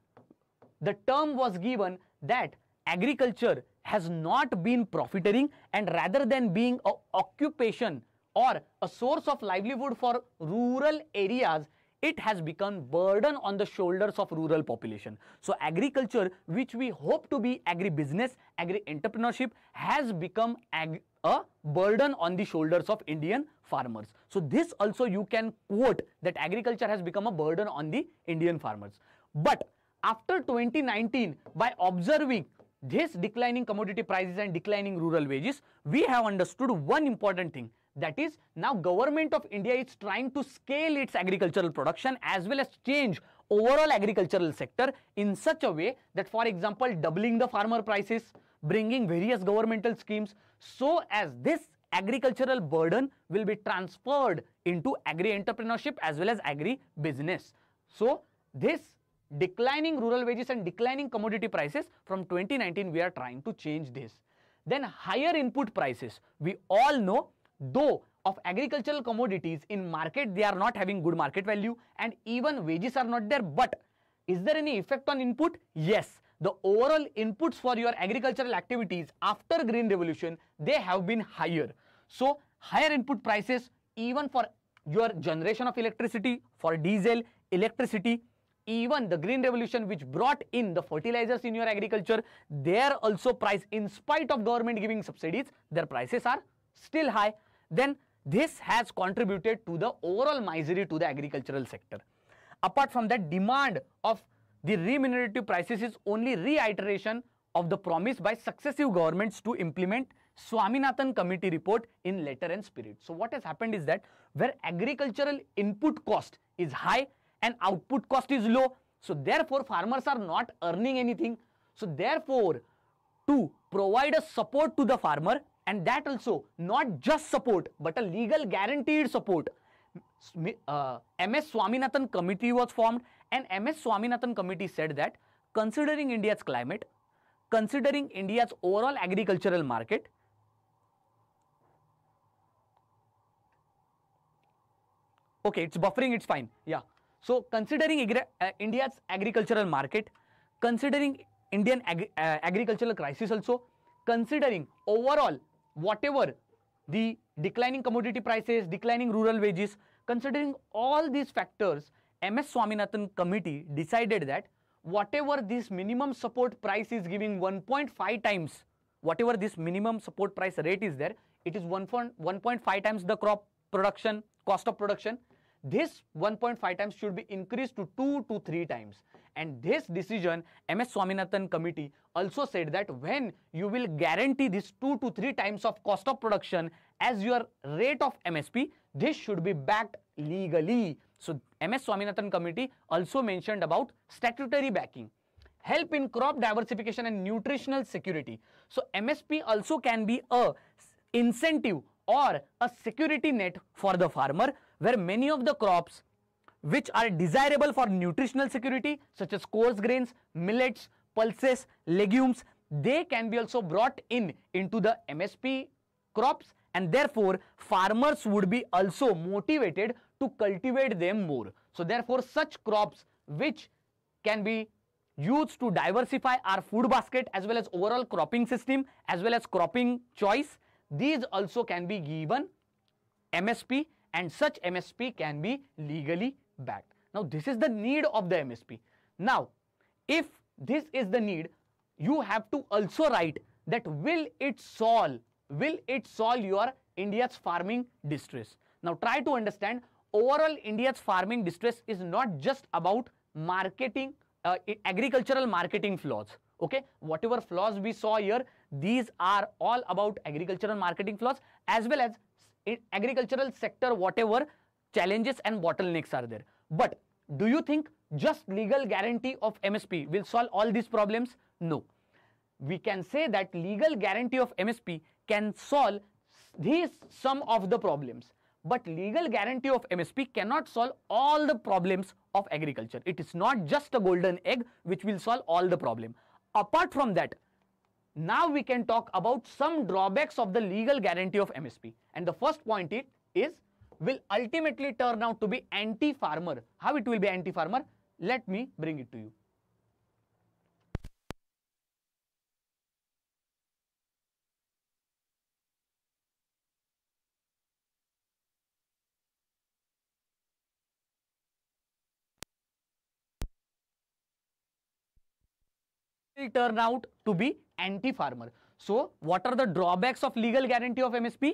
the term was given that agriculture has not been profiteering and rather than being a occupation or a source of livelihood for rural areas it has become burden on the shoulders of rural population. So agriculture, which we hope to be agribusiness, agri-entrepreneurship has become ag a burden on the shoulders of Indian farmers. So this also you can quote that agriculture has become a burden on the Indian farmers. But after 2019, by observing this declining commodity prices and declining rural wages, we have understood one important thing that is, now government of India is trying to scale its agricultural production as well as change overall agricultural sector in such a way that for example, doubling the farmer prices, bringing various governmental schemes so as this agricultural burden will be transferred into agri-entrepreneurship as well as agri-business. So, this declining rural wages and declining commodity prices from 2019 we are trying to change this. Then higher input prices, we all know though of agricultural commodities in market they are not having good market value and even wages are not there but is there any effect on input yes the overall inputs for your agricultural activities after green revolution they have been higher so higher input prices even for your generation of electricity for diesel electricity even the green revolution which brought in the fertilizers in your agriculture their also price in spite of government giving subsidies their prices are still high then this has contributed to the overall misery to the agricultural sector. Apart from that, demand of the remunerative prices is only reiteration of the promise by successive governments to implement Swaminathan committee report in letter and spirit. So what has happened is that where agricultural input cost is high and output cost is low, so therefore farmers are not earning anything. So therefore to provide a support to the farmer, and that also not just support but a legal guaranteed support. Uh, MS Swaminathan committee was formed and MS Swaminathan committee said that considering India's climate, considering India's overall agricultural market, okay it's buffering it's fine yeah so considering uh, india's agricultural market considering indian ag uh, agricultural crisis also considering overall whatever the declining commodity prices, declining rural wages, considering all these factors, MS Swaminathan committee decided that whatever this minimum support price is giving 1.5 times, whatever this minimum support price rate is there, it is 1.5 times the crop production, cost of production. This 1.5 times should be increased to 2 to 3 times. And this decision, MS Swaminathan committee also said that when you will guarantee this two to three times of cost of production as your rate of MSP, this should be backed legally. So MS Swaminathan committee also mentioned about statutory backing help in crop diversification and nutritional security. So MSP also can be a incentive or a security net for the farmer where many of the crops which are desirable for nutritional security such as coarse grains, millets, pulses, legumes, they can be also brought in into the MSP crops and therefore farmers would be also motivated to cultivate them more. So therefore such crops which can be used to diversify our food basket as well as overall cropping system as well as cropping choice these also can be given MSP and such MSP can be legally backed. Now, this is the need of the MSP. Now, if this is the need, you have to also write that will it solve, will it solve your India's farming distress. Now, try to understand overall India's farming distress is not just about marketing, uh, agricultural marketing flaws okay whatever flaws we saw here these are all about agricultural marketing flaws as well as agricultural sector whatever challenges and bottlenecks are there. But do you think just legal guarantee of MSP will solve all these problems? No. We can say that legal guarantee of MSP can solve these some of the problems. But legal guarantee of MSP cannot solve all the problems of agriculture. It is not just a golden egg which will solve all the problem. Apart from that, now we can talk about some drawbacks of the legal guarantee of MSP. And the first point it is will ultimately turn out to be anti-farmer. How it will be anti-farmer? Let me bring it to you. turn out to be anti-farmer. So, what are the drawbacks of legal guarantee of MSP?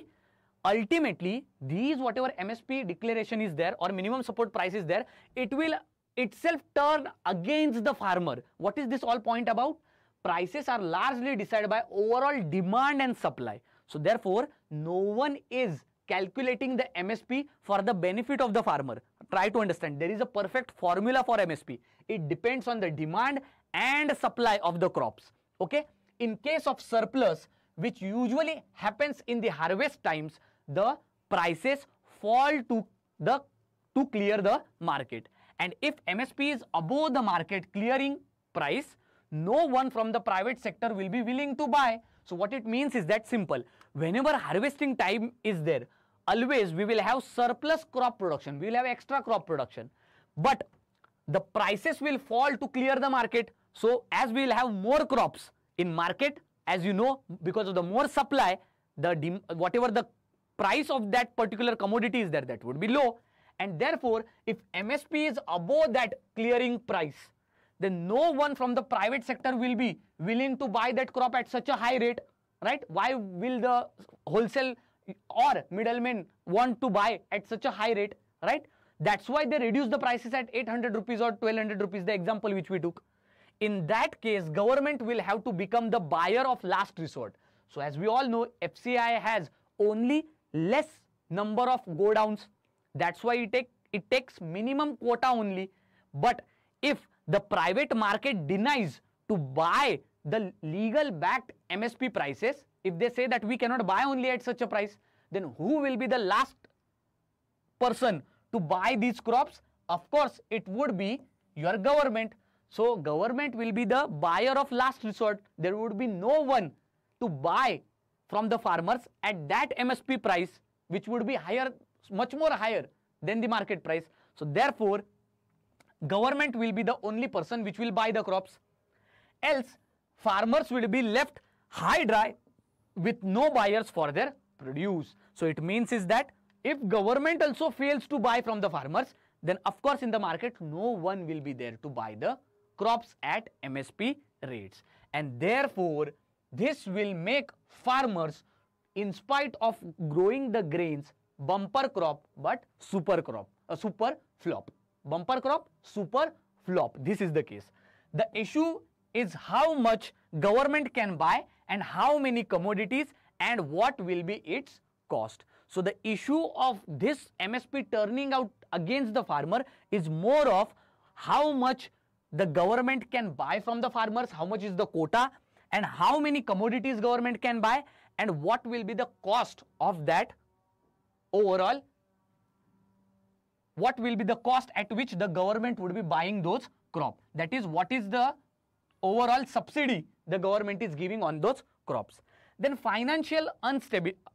ultimately these whatever MSP declaration is there or minimum support price is there, it will itself turn against the farmer. What is this all point about? Prices are largely decided by overall demand and supply. So therefore, no one is calculating the MSP for the benefit of the farmer. Try to understand, there is a perfect formula for MSP. It depends on the demand and supply of the crops. Okay? In case of surplus, which usually happens in the harvest times, the prices fall to the to clear the market and if MSP is above the market clearing price no one from the private sector will be willing to buy so what it means is that simple whenever harvesting time is there always we will have surplus crop production we will have extra crop production but the prices will fall to clear the market so as we will have more crops in market as you know because of the more supply the whatever the price of that particular commodity is there that would be low and therefore if MSP is above that clearing price then no one from the private sector will be willing to buy that crop at such a high rate right why will the wholesale or middlemen want to buy at such a high rate right that's why they reduce the prices at 800 rupees or 1200 rupees the example which we took in that case government will have to become the buyer of last resort so as we all know fci has only less number of go downs. That's why it, take, it takes minimum quota only. But if the private market denies to buy the legal backed MSP prices, if they say that we cannot buy only at such a price, then who will be the last person to buy these crops? Of course, it would be your government. So, government will be the buyer of last resort. There would be no one to buy from the farmers at that MSP price, which would be higher, much more higher than the market price. So therefore, government will be the only person which will buy the crops. Else, farmers will be left high dry with no buyers for their produce. So it means is that if government also fails to buy from the farmers, then of course in the market, no one will be there to buy the crops at MSP rates. And therefore, this will make farmers, in spite of growing the grains, bumper crop but super crop, a uh, super flop. Bumper crop, super flop. This is the case. The issue is how much government can buy and how many commodities and what will be its cost. So the issue of this MSP turning out against the farmer is more of how much the government can buy from the farmers, how much is the quota, and how many commodities government can buy and what will be the cost of that overall what will be the cost at which the government would be buying those crop that is what is the overall subsidy the government is giving on those crops then financial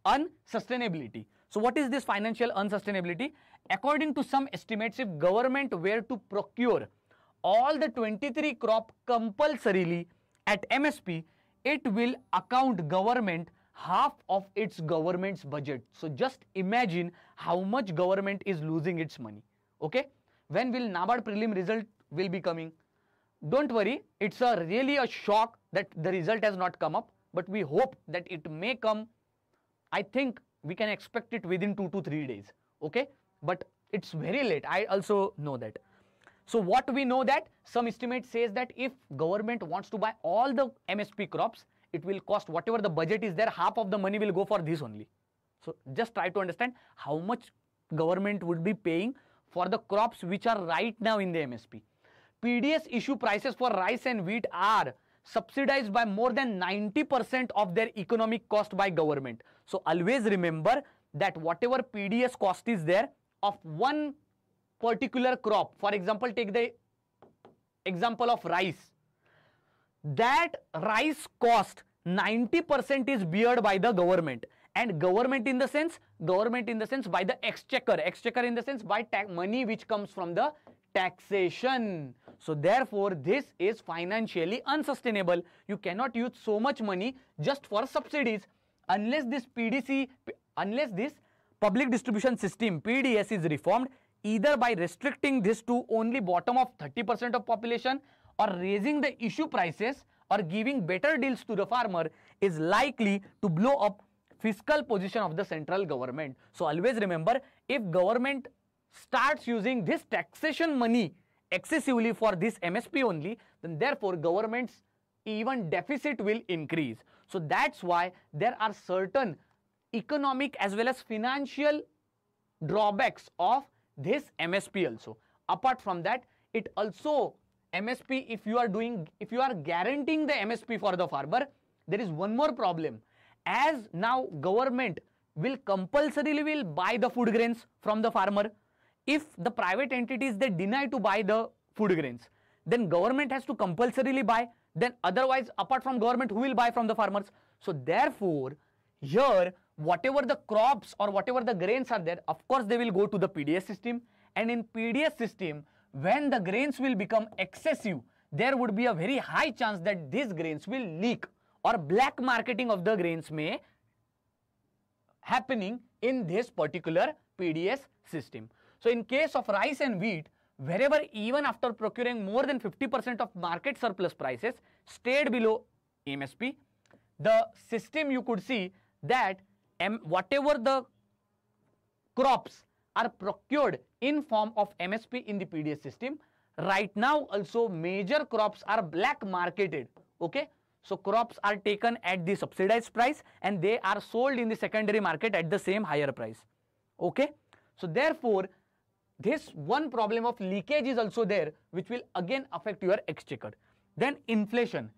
unsustainability so what is this financial unsustainability according to some estimates if government were to procure all the 23 crop compulsorily at MSP, it will account government half of its government's budget. So just imagine how much government is losing its money. Okay. When will Navar prelim result will be coming? Don't worry, it's a really a shock that the result has not come up, but we hope that it may come. I think we can expect it within two to three days. Okay. But it's very late. I also know that. So what we know that some estimate says that if government wants to buy all the MSP crops, it will cost whatever the budget is there, half of the money will go for this only. So just try to understand how much government would be paying for the crops which are right now in the MSP. PDS issue prices for rice and wheat are subsidized by more than 90% of their economic cost by government. So always remember that whatever PDS cost is there of one particular crop for example take the example of rice that rice cost 90% is beared by the government and government in the sense government in the sense by the exchequer exchequer in the sense by tax money which comes from the taxation so therefore this is financially unsustainable you cannot use so much money just for subsidies unless this pdc unless this public distribution system pds is reformed either by restricting this to only bottom of 30% of population or raising the issue prices or giving better deals to the farmer is likely to blow up fiscal position of the central government. So always remember if government starts using this taxation money excessively for this MSP only then therefore government's even deficit will increase. So that's why there are certain economic as well as financial drawbacks of this MSP also. Apart from that, it also MSP if you are doing, if you are guaranteeing the MSP for the farmer, there is one more problem. As now government will compulsorily will buy the food grains from the farmer. If the private entities they deny to buy the food grains, then government has to compulsorily buy. Then otherwise, apart from government, who will buy from the farmers? So therefore, here whatever the crops or whatever the grains are there, of course they will go to the PDS system. And in PDS system, when the grains will become excessive, there would be a very high chance that these grains will leak or black marketing of the grains may happening in this particular PDS system. So in case of rice and wheat, wherever even after procuring more than 50% of market surplus prices stayed below MSP, the system you could see that whatever the crops are procured in form of MSP in the PDS system, right now also major crops are black marketed. Okay. So crops are taken at the subsidized price and they are sold in the secondary market at the same higher price. Okay. So therefore, this one problem of leakage is also there which will again affect your exchequer. Then inflation.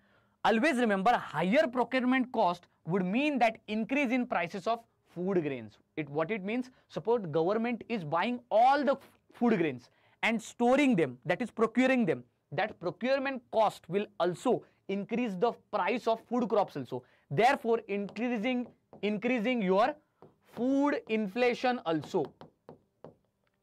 Always remember higher procurement cost would mean that increase in prices of food grains. It What it means, suppose government is buying all the food grains and storing them, that is procuring them. That procurement cost will also increase the price of food crops also. Therefore, increasing, increasing your food inflation also.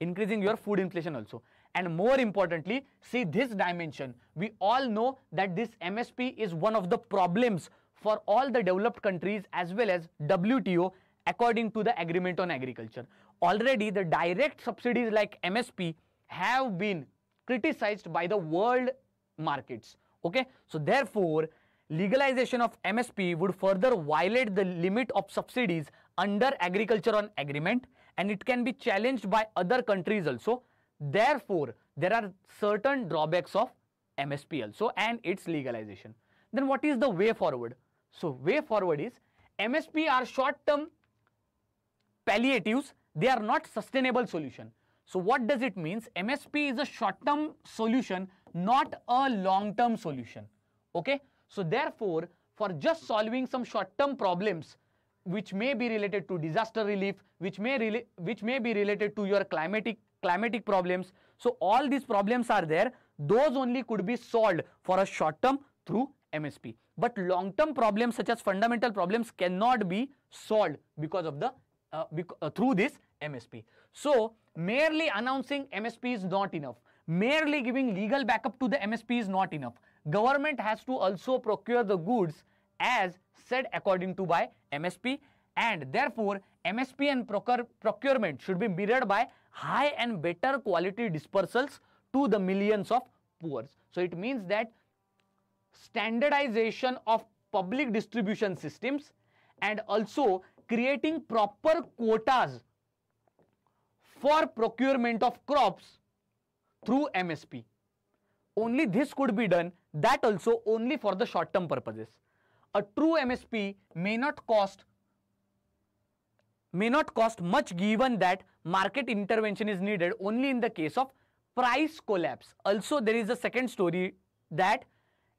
Increasing your food inflation also and more importantly see this dimension we all know that this msp is one of the problems for all the developed countries as well as WTO according to the agreement on agriculture. Already the direct subsidies like MSP have been criticized by the world markets. Okay, so therefore legalization of MSP would further violate the limit of subsidies under agriculture on agreement and it can be challenged by other countries also. Therefore, there are certain drawbacks of MSP also and its legalization. Then what is the way forward? So, way forward is MSP are short term palliatives, they are not sustainable solution. So, what does it means? MSP is a short term solution, not a long term solution. Okay. So, therefore, for just solving some short term problems, which may be related to disaster relief, which may, which may be related to your climatic, climatic problems. So, all these problems are there. Those only could be solved for a short term through MSP. But long-term problems such as fundamental problems cannot be solved because of the uh, uh, through this MSP. So merely announcing MSP is not enough. Merely giving legal backup to the MSP is not enough. Government has to also procure the goods as said according to by MSP and therefore MSP and procure procurement should be mirrored by high and better quality dispersals to the millions of poor. So it means that standardization of public distribution systems and also creating proper quotas for procurement of crops through MSP. Only this could be done, that also only for the short term purposes. A true MSP may not cost may not cost much given that market intervention is needed only in the case of price collapse. Also, there is a second story that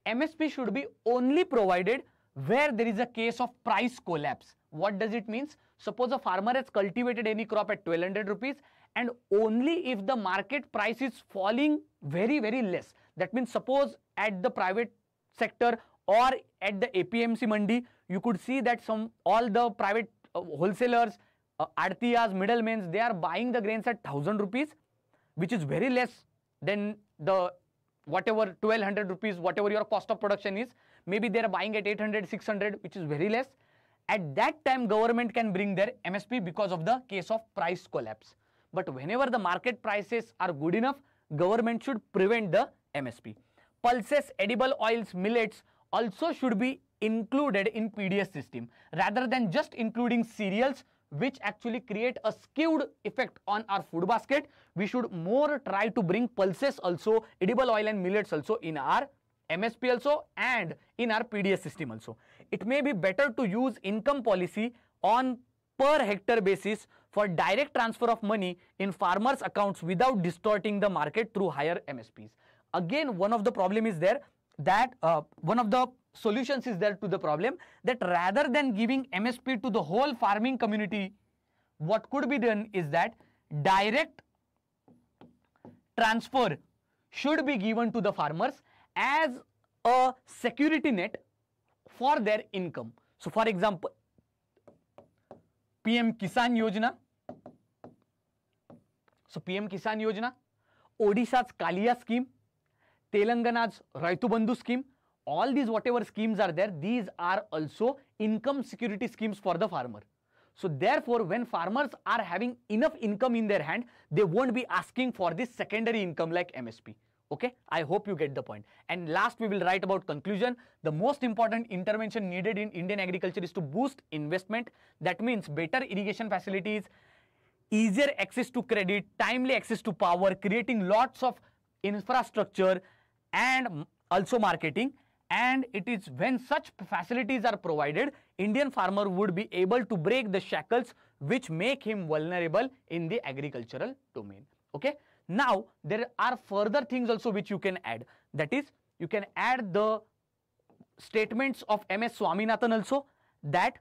MSP should be only provided where there is a case of price collapse. What does it means? Suppose a farmer has cultivated any crop at 1200 rupees and only if the market price is falling very, very less. That means suppose at the private sector or at the APMC Mandi, you could see that some all the private uh, wholesalers, uh, artiyas, middlemen, they are buying the grains at 1000 rupees, which is very less than the whatever 1200 rupees whatever your cost of production is maybe they are buying at 800 600 which is very less at that time government can bring their msp because of the case of price collapse but whenever the market prices are good enough government should prevent the msp pulses edible oils millets also should be included in pds system rather than just including cereals which actually create a skewed effect on our food basket. We should more try to bring pulses also, edible oil and millets also in our MSP also and in our PDS system also. It may be better to use income policy on per hectare basis for direct transfer of money in farmers accounts without distorting the market through higher MSPs. Again, one of the problem is there that uh, one of the solutions is there to the problem that rather than giving MSP to the whole farming community, what could be done is that direct transfer should be given to the farmers as a security net for their income. So, for example, PM Kisan Yojana. So, PM Kisan Yojana, Odisha's Kalia scheme, Telangana's Raitu Bandhu scheme, all these whatever schemes are there, these are also income security schemes for the farmer. So therefore, when farmers are having enough income in their hand, they won't be asking for this secondary income like MSP. Okay, I hope you get the point. And last, we will write about conclusion. The most important intervention needed in Indian agriculture is to boost investment. That means better irrigation facilities, easier access to credit, timely access to power, creating lots of infrastructure and also marketing and it is when such facilities are provided, Indian farmer would be able to break the shackles which make him vulnerable in the agricultural domain. Okay. Now, there are further things also which you can add. That is, you can add the statements of M.S. Swaminathan also that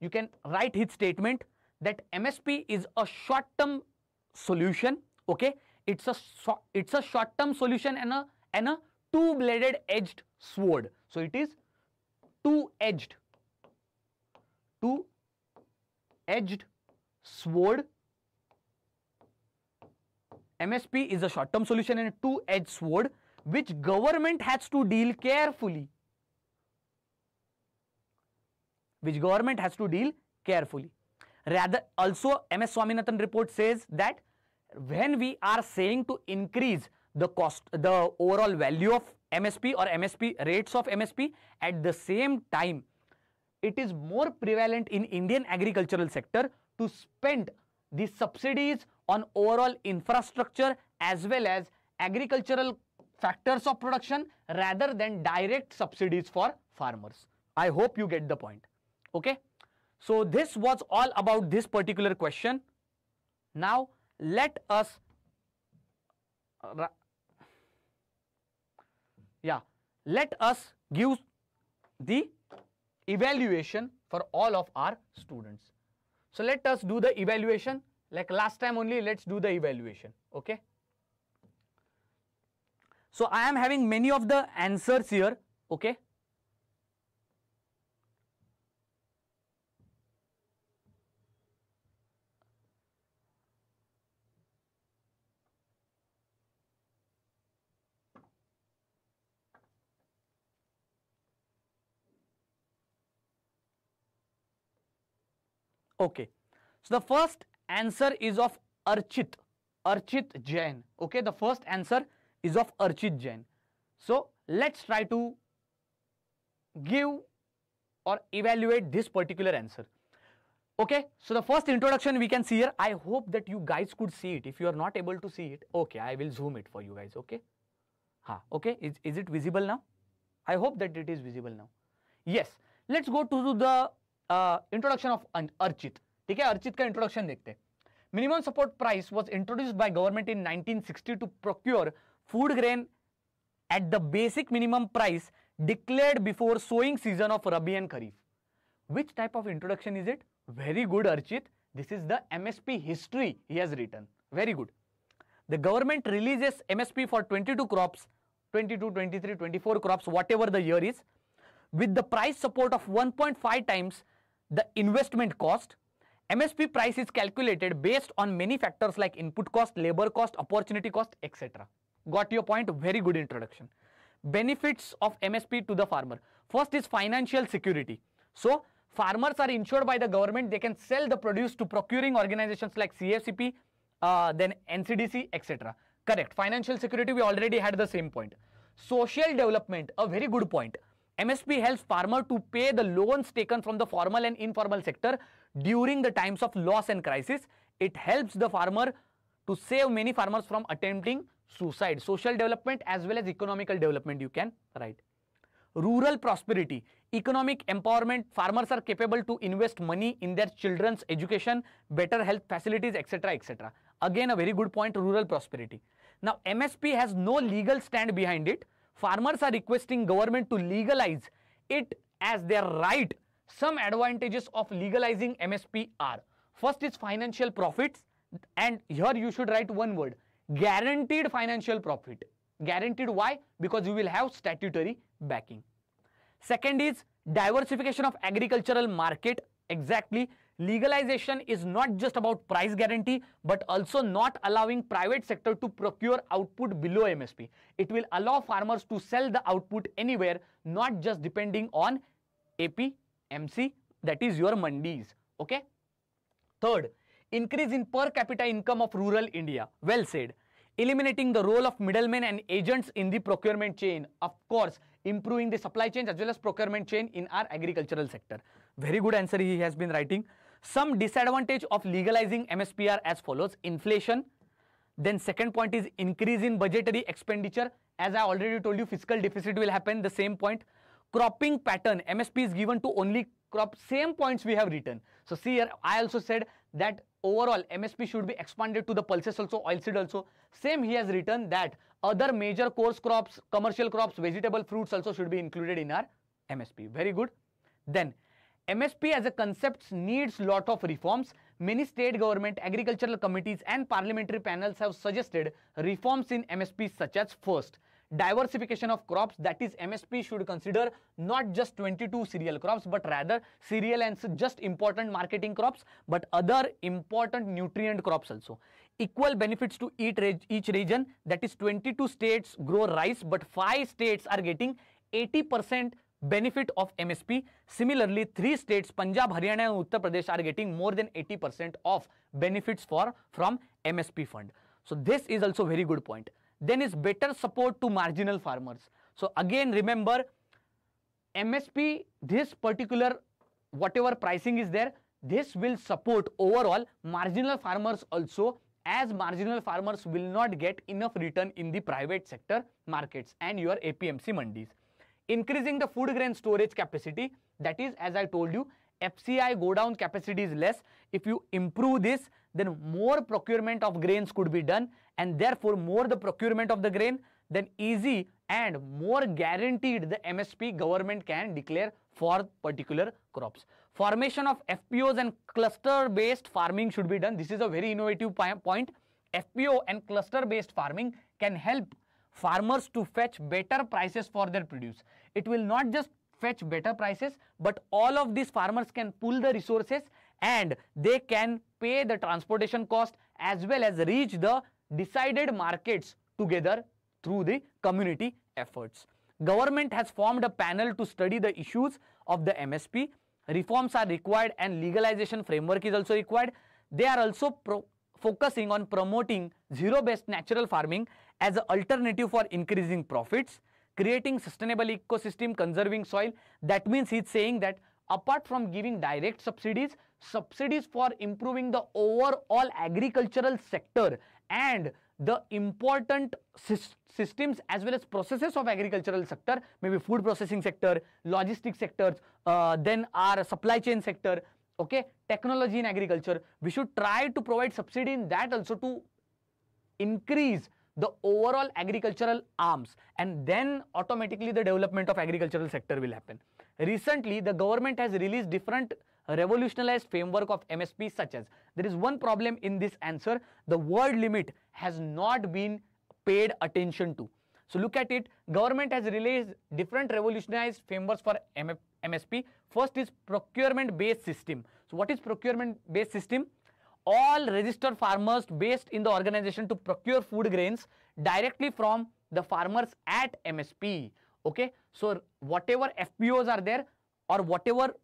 you can write his statement that MSP is a short-term solution. Okay. It's a, it's a short-term solution and a, and a two-bladed edged sword. So it is two-edged, two-edged sword. MSP is a short-term solution and a two-edged sword which government has to deal carefully, which government has to deal carefully. Rather, also MS Swaminathan report says that when we are saying to increase the cost, the overall value of MSP or MSP rates of MSP at the same time it is more prevalent in Indian agricultural sector to spend the subsidies on overall infrastructure as well as agricultural factors of production rather than direct subsidies for farmers. I hope you get the point. Okay. So this was all about this particular question. Now let us uh, yeah, let us give the evaluation for all of our students. So let us do the evaluation like last time only let's do the evaluation okay. So I am having many of the answers here okay Okay. So the first answer is of Archit. Archit Jain. Okay. The first answer is of Archit Jain. So let's try to give or evaluate this particular answer. Okay, so the first introduction we can see here. I hope that you guys could see it. If you are not able to see it, okay, I will zoom it for you guys. Okay, ha, okay, is, is it visible now? I hope that it is visible now. Yes, let's go to the introduction of Archit ठीक है अर्चित का introduction देखते minimum support price was introduced by government in 1960 to procure food grain at the basic minimum price declared before sowing season of rabi and kharif which type of introduction is it very good archit this is the msp history he has written very good the government releases msp for 22 crops 22 23 24 crops whatever the year is with the price support of 1.5 times the investment cost. MSP price is calculated based on many factors like input cost, labor cost, opportunity cost, etc. Got your point? Very good introduction. Benefits of MSP to the farmer. First is financial security. So, farmers are insured by the government. They can sell the produce to procuring organizations like CFCP, uh, then NCDC, etc. Correct. Financial security, we already had the same point. Social development, a very good point. MSP helps farmer to pay the loans taken from the formal and informal sector during the times of loss and crisis. It helps the farmer to save many farmers from attempting suicide. Social development as well as economical development you can write. Rural prosperity, economic empowerment, farmers are capable to invest money in their children's education, better health facilities, etc. etc. Again a very good point, rural prosperity. Now MSP has no legal stand behind it farmers are requesting government to legalize it as their right. Some advantages of legalizing MSP are first is financial profits and here you should write one word guaranteed financial profit. Guaranteed why? Because you will have statutory backing. Second is diversification of agricultural market exactly legalization is not just about price guarantee but also not allowing private sector to procure output below MSP. It will allow farmers to sell the output anywhere not just depending on AP, MC that is your mandis. Okay. Third, increase in per capita income of rural India. Well said. Eliminating the role of middlemen and agents in the procurement chain. Of course, improving the supply chain as well as procurement chain in our agricultural sector. Very good answer he has been writing. Some disadvantage of legalizing MSPR as follows. Inflation. Then second point is increase in budgetary expenditure. As I already told you, fiscal deficit will happen. The same point. Cropping pattern. MSP is given to only crop. Same points we have written. So see here, I also said that overall MSP should be expanded to the pulses also, oilseed also. Same he has written that other major coarse crops, commercial crops, vegetable fruits also should be included in our MSP. Very good. Then MSP as a concept needs lot of reforms. Many state government, agricultural committees and parliamentary panels have suggested reforms in MSP such as first, diversification of crops that is MSP should consider not just 22 cereal crops but rather cereal and just important marketing crops but other important nutrient crops also. Equal benefits to each region that is 22 states grow rice but 5 states are getting 80 percent benefit of MSP. Similarly, three states, Punjab, Haryana and Uttar Pradesh are getting more than 80% of benefits for from MSP fund. So this is also very good point. Then is better support to marginal farmers. So again, remember MSP, this particular whatever pricing is there, this will support overall marginal farmers also as marginal farmers will not get enough return in the private sector markets and your APMC mandis increasing the food grain storage capacity that is as I told you FCI go down capacity is less if you improve this then more procurement of grains could be done and therefore more the procurement of the grain then easy and more guaranteed the MSP government can declare for particular crops. Formation of FPOs and cluster based farming should be done. This is a very innovative point. FPO and cluster based farming can help farmers to fetch better prices for their produce. It will not just fetch better prices, but all of these farmers can pull the resources and they can pay the transportation cost as well as reach the decided markets together through the community efforts. Government has formed a panel to study the issues of the MSP. Reforms are required and legalization framework is also required. They are also focusing on promoting zero-based natural farming as an alternative for increasing profits, creating sustainable ecosystem, conserving soil. That means he's saying that apart from giving direct subsidies, subsidies for improving the overall agricultural sector and the important systems as well as processes of agricultural sector, maybe food processing sector, logistic sectors, uh, then our supply chain sector, okay, technology in agriculture. We should try to provide subsidy in that also to increase the overall agricultural arms and then automatically the development of agricultural sector will happen. Recently, the government has released different revolutionized framework of MSP such as there is one problem in this answer the word limit has not been paid attention to. So look at it government has released different revolutionized frameworks for MSP first is procurement based system. So what is procurement based system? all registered farmers based in the organization to procure food grains directly from the farmers at MSP. Okay, so whatever FPOs are there or whatever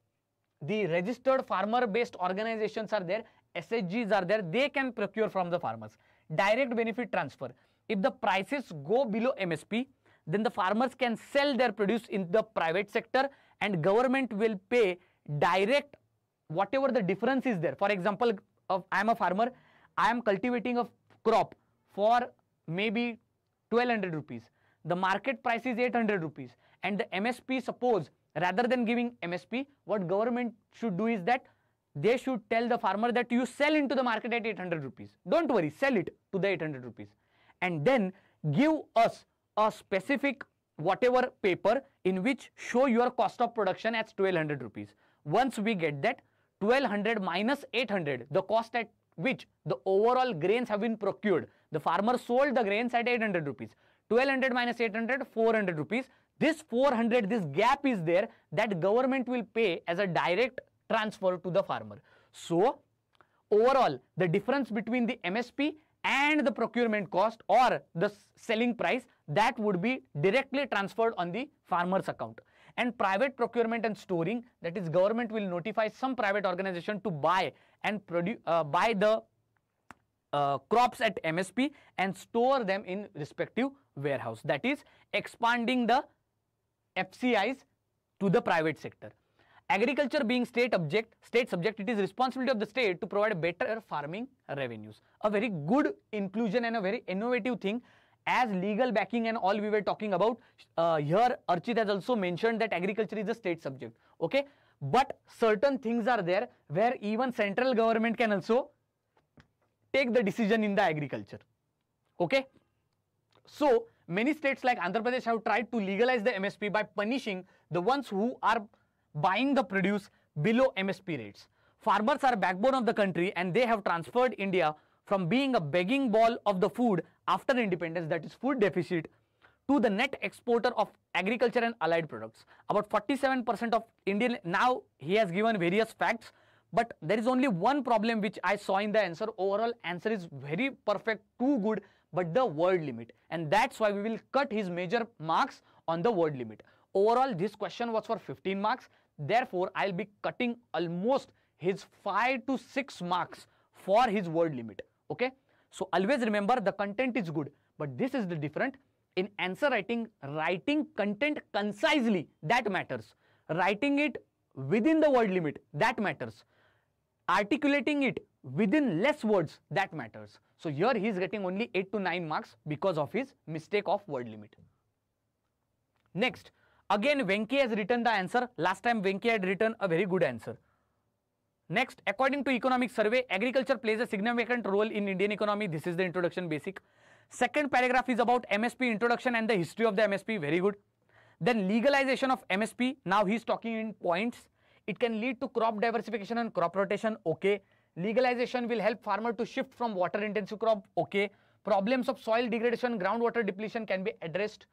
the registered farmer based organizations are there, SHGs are there, they can procure from the farmers. Direct benefit transfer. If the prices go below MSP, then the farmers can sell their produce in the private sector and government will pay direct whatever the difference is there. For example, I am a farmer, I am cultivating a crop for maybe 1200 rupees. The market price is 800 rupees and the MSP suppose rather than giving MSP, what government should do is that they should tell the farmer that you sell into the market at 800 rupees. Don't worry, sell it to the 800 rupees and then give us a specific whatever paper in which show your cost of production as 1200 rupees. Once we get that, 1200 minus 800, the cost at which the overall grains have been procured. The farmer sold the grains at 800 rupees. 1200 minus 800, 400 rupees. This 400, this gap is there that government will pay as a direct transfer to the farmer. So, overall, the difference between the MSP and the procurement cost or the selling price that would be directly transferred on the farmer's account and private procurement and storing that is government will notify some private organization to buy and produce uh, buy the uh, crops at MSP and store them in respective warehouse that is expanding the FCIs to the private sector. Agriculture being state object, state subject, it is responsibility of the state to provide better farming revenues. A very good inclusion and a very innovative thing as legal backing and all we were talking about uh, here Archit has also mentioned that agriculture is a state subject okay but certain things are there where even central government can also take the decision in the agriculture okay so many states like Andhra Pradesh have tried to legalize the MSP by punishing the ones who are buying the produce below MSP rates farmers are backbone of the country and they have transferred India from being a begging ball of the food after independence, that is food deficit, to the net exporter of agriculture and allied products. About 47% of Indian, now he has given various facts, but there is only one problem which I saw in the answer. Overall answer is very perfect, too good, but the word limit. And that's why we will cut his major marks on the word limit. Overall, this question was for 15 marks. Therefore, I'll be cutting almost his 5 to 6 marks for his word limit okay so always remember the content is good but this is the different in answer writing writing content concisely that matters writing it within the word limit that matters articulating it within less words that matters so here he is getting only 8 to 9 marks because of his mistake of word limit next again venki has written the answer last time venki had written a very good answer Next, according to economic survey, agriculture plays a significant role in Indian economy. This is the introduction basic. Second paragraph is about MSP introduction and the history of the MSP. Very good. Then legalization of MSP. Now he's talking in points. It can lead to crop diversification and crop rotation. Okay. Legalization will help farmer to shift from water intensive crop. Okay. Problems of soil degradation, groundwater depletion can be addressed.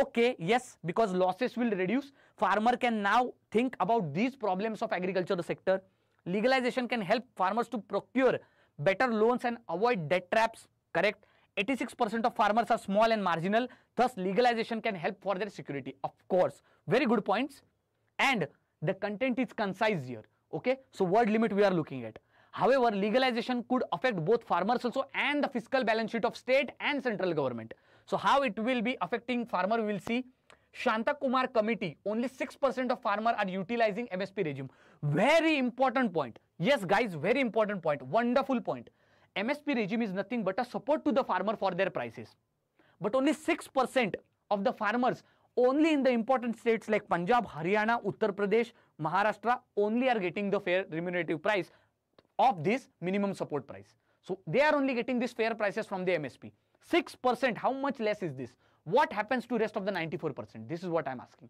Okay. Yes. Because losses will reduce. Farmer can now think about these problems of agriculture sector. Legalization can help farmers to procure better loans and avoid debt traps, correct? 86% of farmers are small and marginal, thus legalization can help for their security, of course. Very good points. And the content is concise here, okay? So word limit we are looking at. However, legalization could affect both farmers also and the fiscal balance sheet of state and central government. So how it will be affecting farmer we will see. Shanta Kumar committee, only 6% of farmer are utilizing MSP regime. Very important point. Yes, guys, very important point. Wonderful point. MSP regime is nothing but a support to the farmer for their prices. But only 6% of the farmers, only in the important states like Punjab, Haryana, Uttar Pradesh, Maharashtra, only are getting the fair remunerative price of this minimum support price. So they are only getting these fair prices from the MSP. 6%, how much less is this? what happens to rest of the 94%? This is what I'm asking.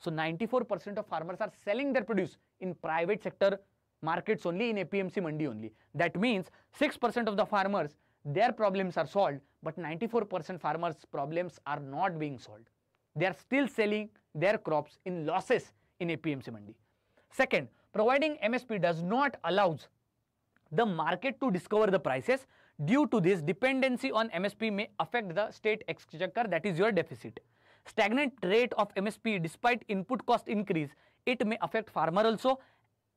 So 94% of farmers are selling their produce in private sector markets only in APMC Mandi only. That means 6% of the farmers, their problems are solved, but 94% farmers problems are not being solved. They are still selling their crops in losses in APMC Mandi. Second, providing MSP does not allows the market to discover the prices Due to this, dependency on MSP may affect the state exchequer that is your deficit. Stagnant rate of MSP despite input cost increase, it may affect farmer also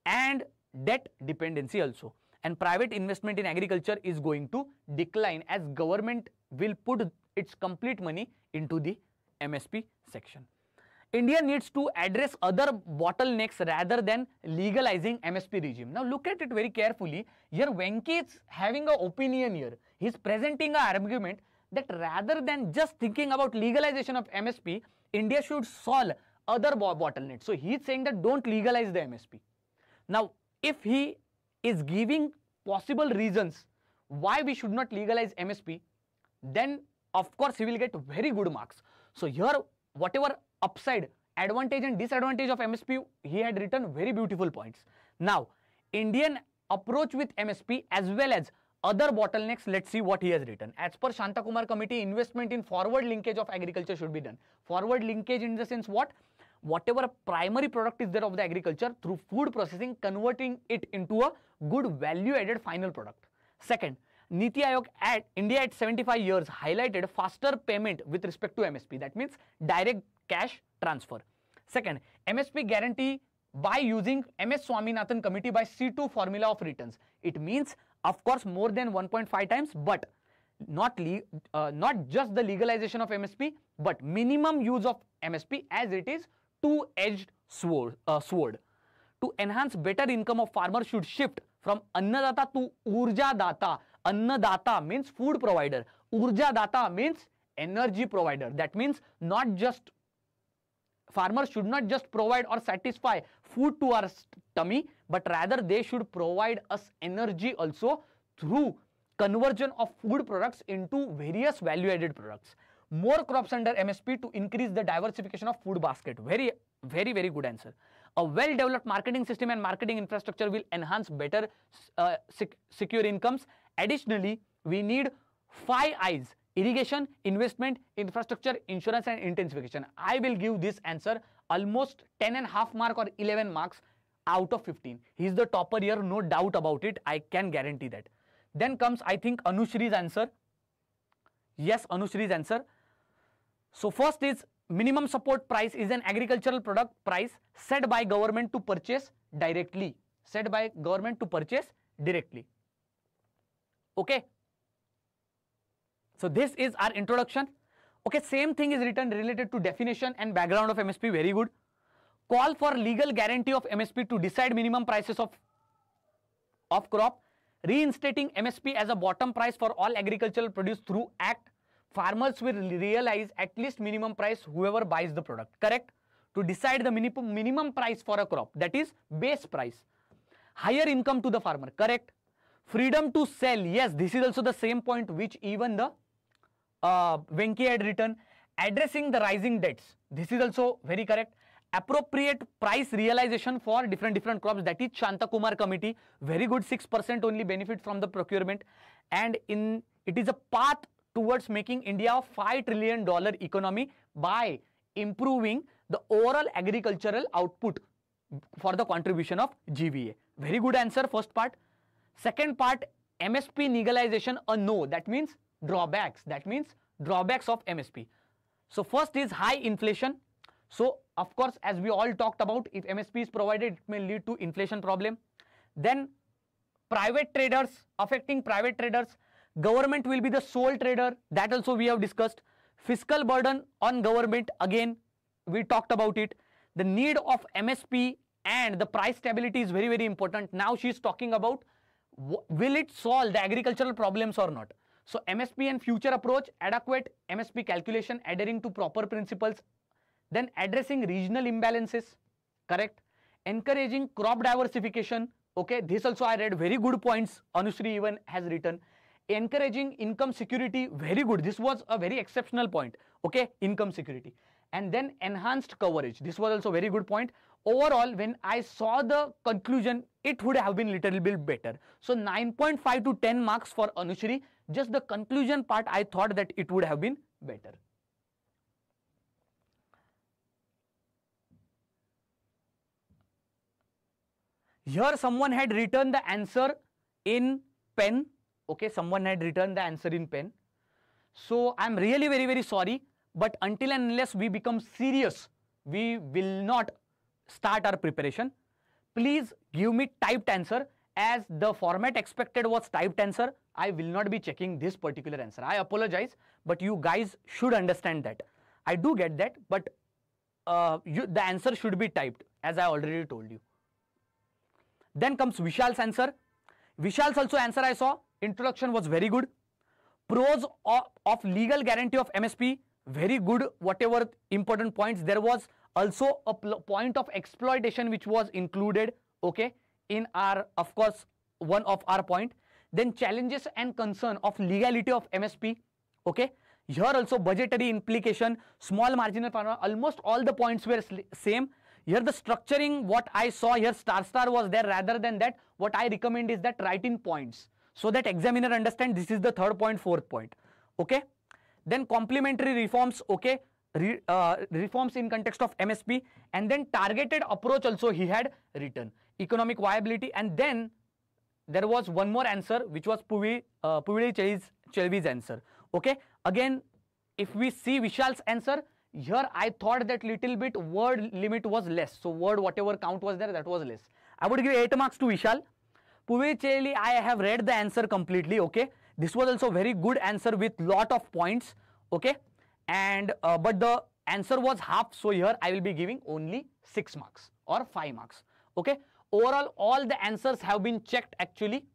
and debt dependency also. And private investment in agriculture is going to decline as government will put its complete money into the MSP section. India needs to address other bottlenecks rather than legalizing MSP regime. Now look at it very carefully. Here Venki is having an opinion here. He is presenting an argument that rather than just thinking about legalization of MSP, India should solve other bottlenecks. So he is saying that don't legalize the MSP. Now if he is giving possible reasons why we should not legalize MSP, then of course he will get very good marks. So here whatever upside advantage and disadvantage of MSP, he had written very beautiful points. Now, Indian approach with MSP as well as other bottlenecks, let's see what he has written. As per Shanta Kumar committee, investment in forward linkage of agriculture should be done. Forward linkage in the sense what? Whatever primary product is there of the agriculture, through food processing, converting it into a good value added final product. Second, Niti Aayog at India at 75 years highlighted faster payment with respect to MSP. That means direct cash transfer. Second, MSP guarantee by using MS Swaminathan committee by C2 formula of returns. It means, of course, more than 1.5 times, but not, uh, not just the legalization of MSP, but minimum use of MSP as it is two-edged sword, uh, sword. To enhance better income of farmers should shift from annadata to Urja data. Anna Annadatta means food provider. Urja Data means energy provider. That means not just farmers should not just provide or satisfy food to our tummy, but rather they should provide us energy also through conversion of food products into various value-added products. More crops under MSP to increase the diversification of food basket. Very, very, very good answer. A well-developed marketing system and marketing infrastructure will enhance better uh, secure incomes Additionally, we need five eyes irrigation, investment, infrastructure, insurance and intensification. I will give this answer almost 10 and half mark or 11 marks out of 15. He is the topper here, no doubt about it. I can guarantee that. Then comes, I think, Anushri's answer. Yes, Anushri's answer. So first is minimum support price is an agricultural product price set by government to purchase directly. Set by government to purchase directly okay so this is our introduction okay same thing is written related to definition and background of msp very good call for legal guarantee of msp to decide minimum prices of of crop reinstating msp as a bottom price for all agricultural produce through act farmers will realize at least minimum price whoever buys the product correct to decide the minimum minimum price for a crop that is base price higher income to the farmer correct freedom to sell yes this is also the same point which even the uh, Venki had written addressing the rising debts this is also very correct appropriate price realization for different different crops that is kumar committee very good 6% only benefit from the procurement and in it is a path towards making India a 5 trillion dollar economy by improving the overall agricultural output for the contribution of GVA very good answer first part Second part, MSP legalization a no. That means drawbacks. That means drawbacks of MSP. So first is high inflation. So of course, as we all talked about, if MSP is provided, it may lead to inflation problem. Then private traders, affecting private traders. Government will be the sole trader. That also we have discussed. Fiscal burden on government. Again, we talked about it. The need of MSP and the price stability is very, very important. Now she is talking about will it solve the agricultural problems or not? So MSP and future approach, adequate MSP calculation, adhering to proper principles, then addressing regional imbalances, correct? Encouraging crop diversification, okay? This also I read very good points, Anushri even has written. Encouraging income security, very good. This was a very exceptional point, okay? Income security. And then enhanced coverage. This was also very good point overall when I saw the conclusion it would have been little bit better. So 9.5 to 10 marks for Anushri just the conclusion part I thought that it would have been better. Here someone had written the answer in pen. Okay, someone had written the answer in pen. So I am really very very sorry but until and unless we become serious we will not start our preparation. Please give me typed answer as the format expected was typed answer. I will not be checking this particular answer. I apologize, but you guys should understand that. I do get that, but uh, you, the answer should be typed as I already told you. Then comes Vishal's answer. Vishal's also answer I saw. Introduction was very good. Pros of, of legal guarantee of MSP very good whatever important points there was also a point of exploitation which was included okay in our of course one of our point then challenges and concern of legality of msp okay here also budgetary implication small marginal farmer almost all the points were same here the structuring what i saw here star star was there rather than that what i recommend is that write in points so that examiner understand this is the third point fourth point okay then complementary reforms okay re, uh, reforms in context of MSP and then targeted approach also he had written economic viability and then there was one more answer which was Puvi, uh, Chelvi's answer. Okay, again if we see Vishal's answer here I thought that little bit word limit was less so word whatever count was there that was less. I would give 8 marks to Vishal. Puvi Chelvi I have read the answer completely okay. This was also very good answer with lot of points okay and uh, but the answer was half so here i will be giving only 6 marks or 5 marks okay overall all the answers have been checked actually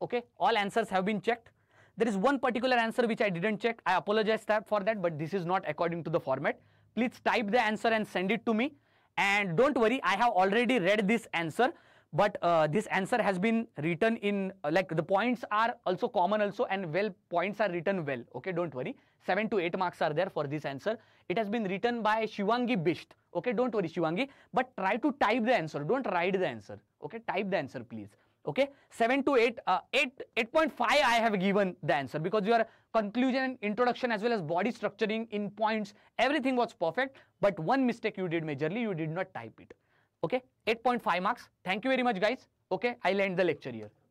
okay all answers have been checked there is one particular answer which i didn't check i apologize that for that but this is not according to the format please type the answer and send it to me and don't worry i have already read this answer but uh, this answer has been written in uh, like the points are also common also and well points are written well okay don't worry 7 to 8 marks are there for this answer. It has been written by Shivangi Bisht. Okay, don't worry Shivangi, but try to type the answer. Don't write the answer. Okay, type the answer please. Okay, 7 to 8, uh, 8, 8.5 I have given the answer because your conclusion and introduction as well as body structuring in points, everything was perfect. But one mistake you did majorly, you did not type it. Okay, 8.5 marks. Thank you very much guys. Okay, I'll end the lecture here.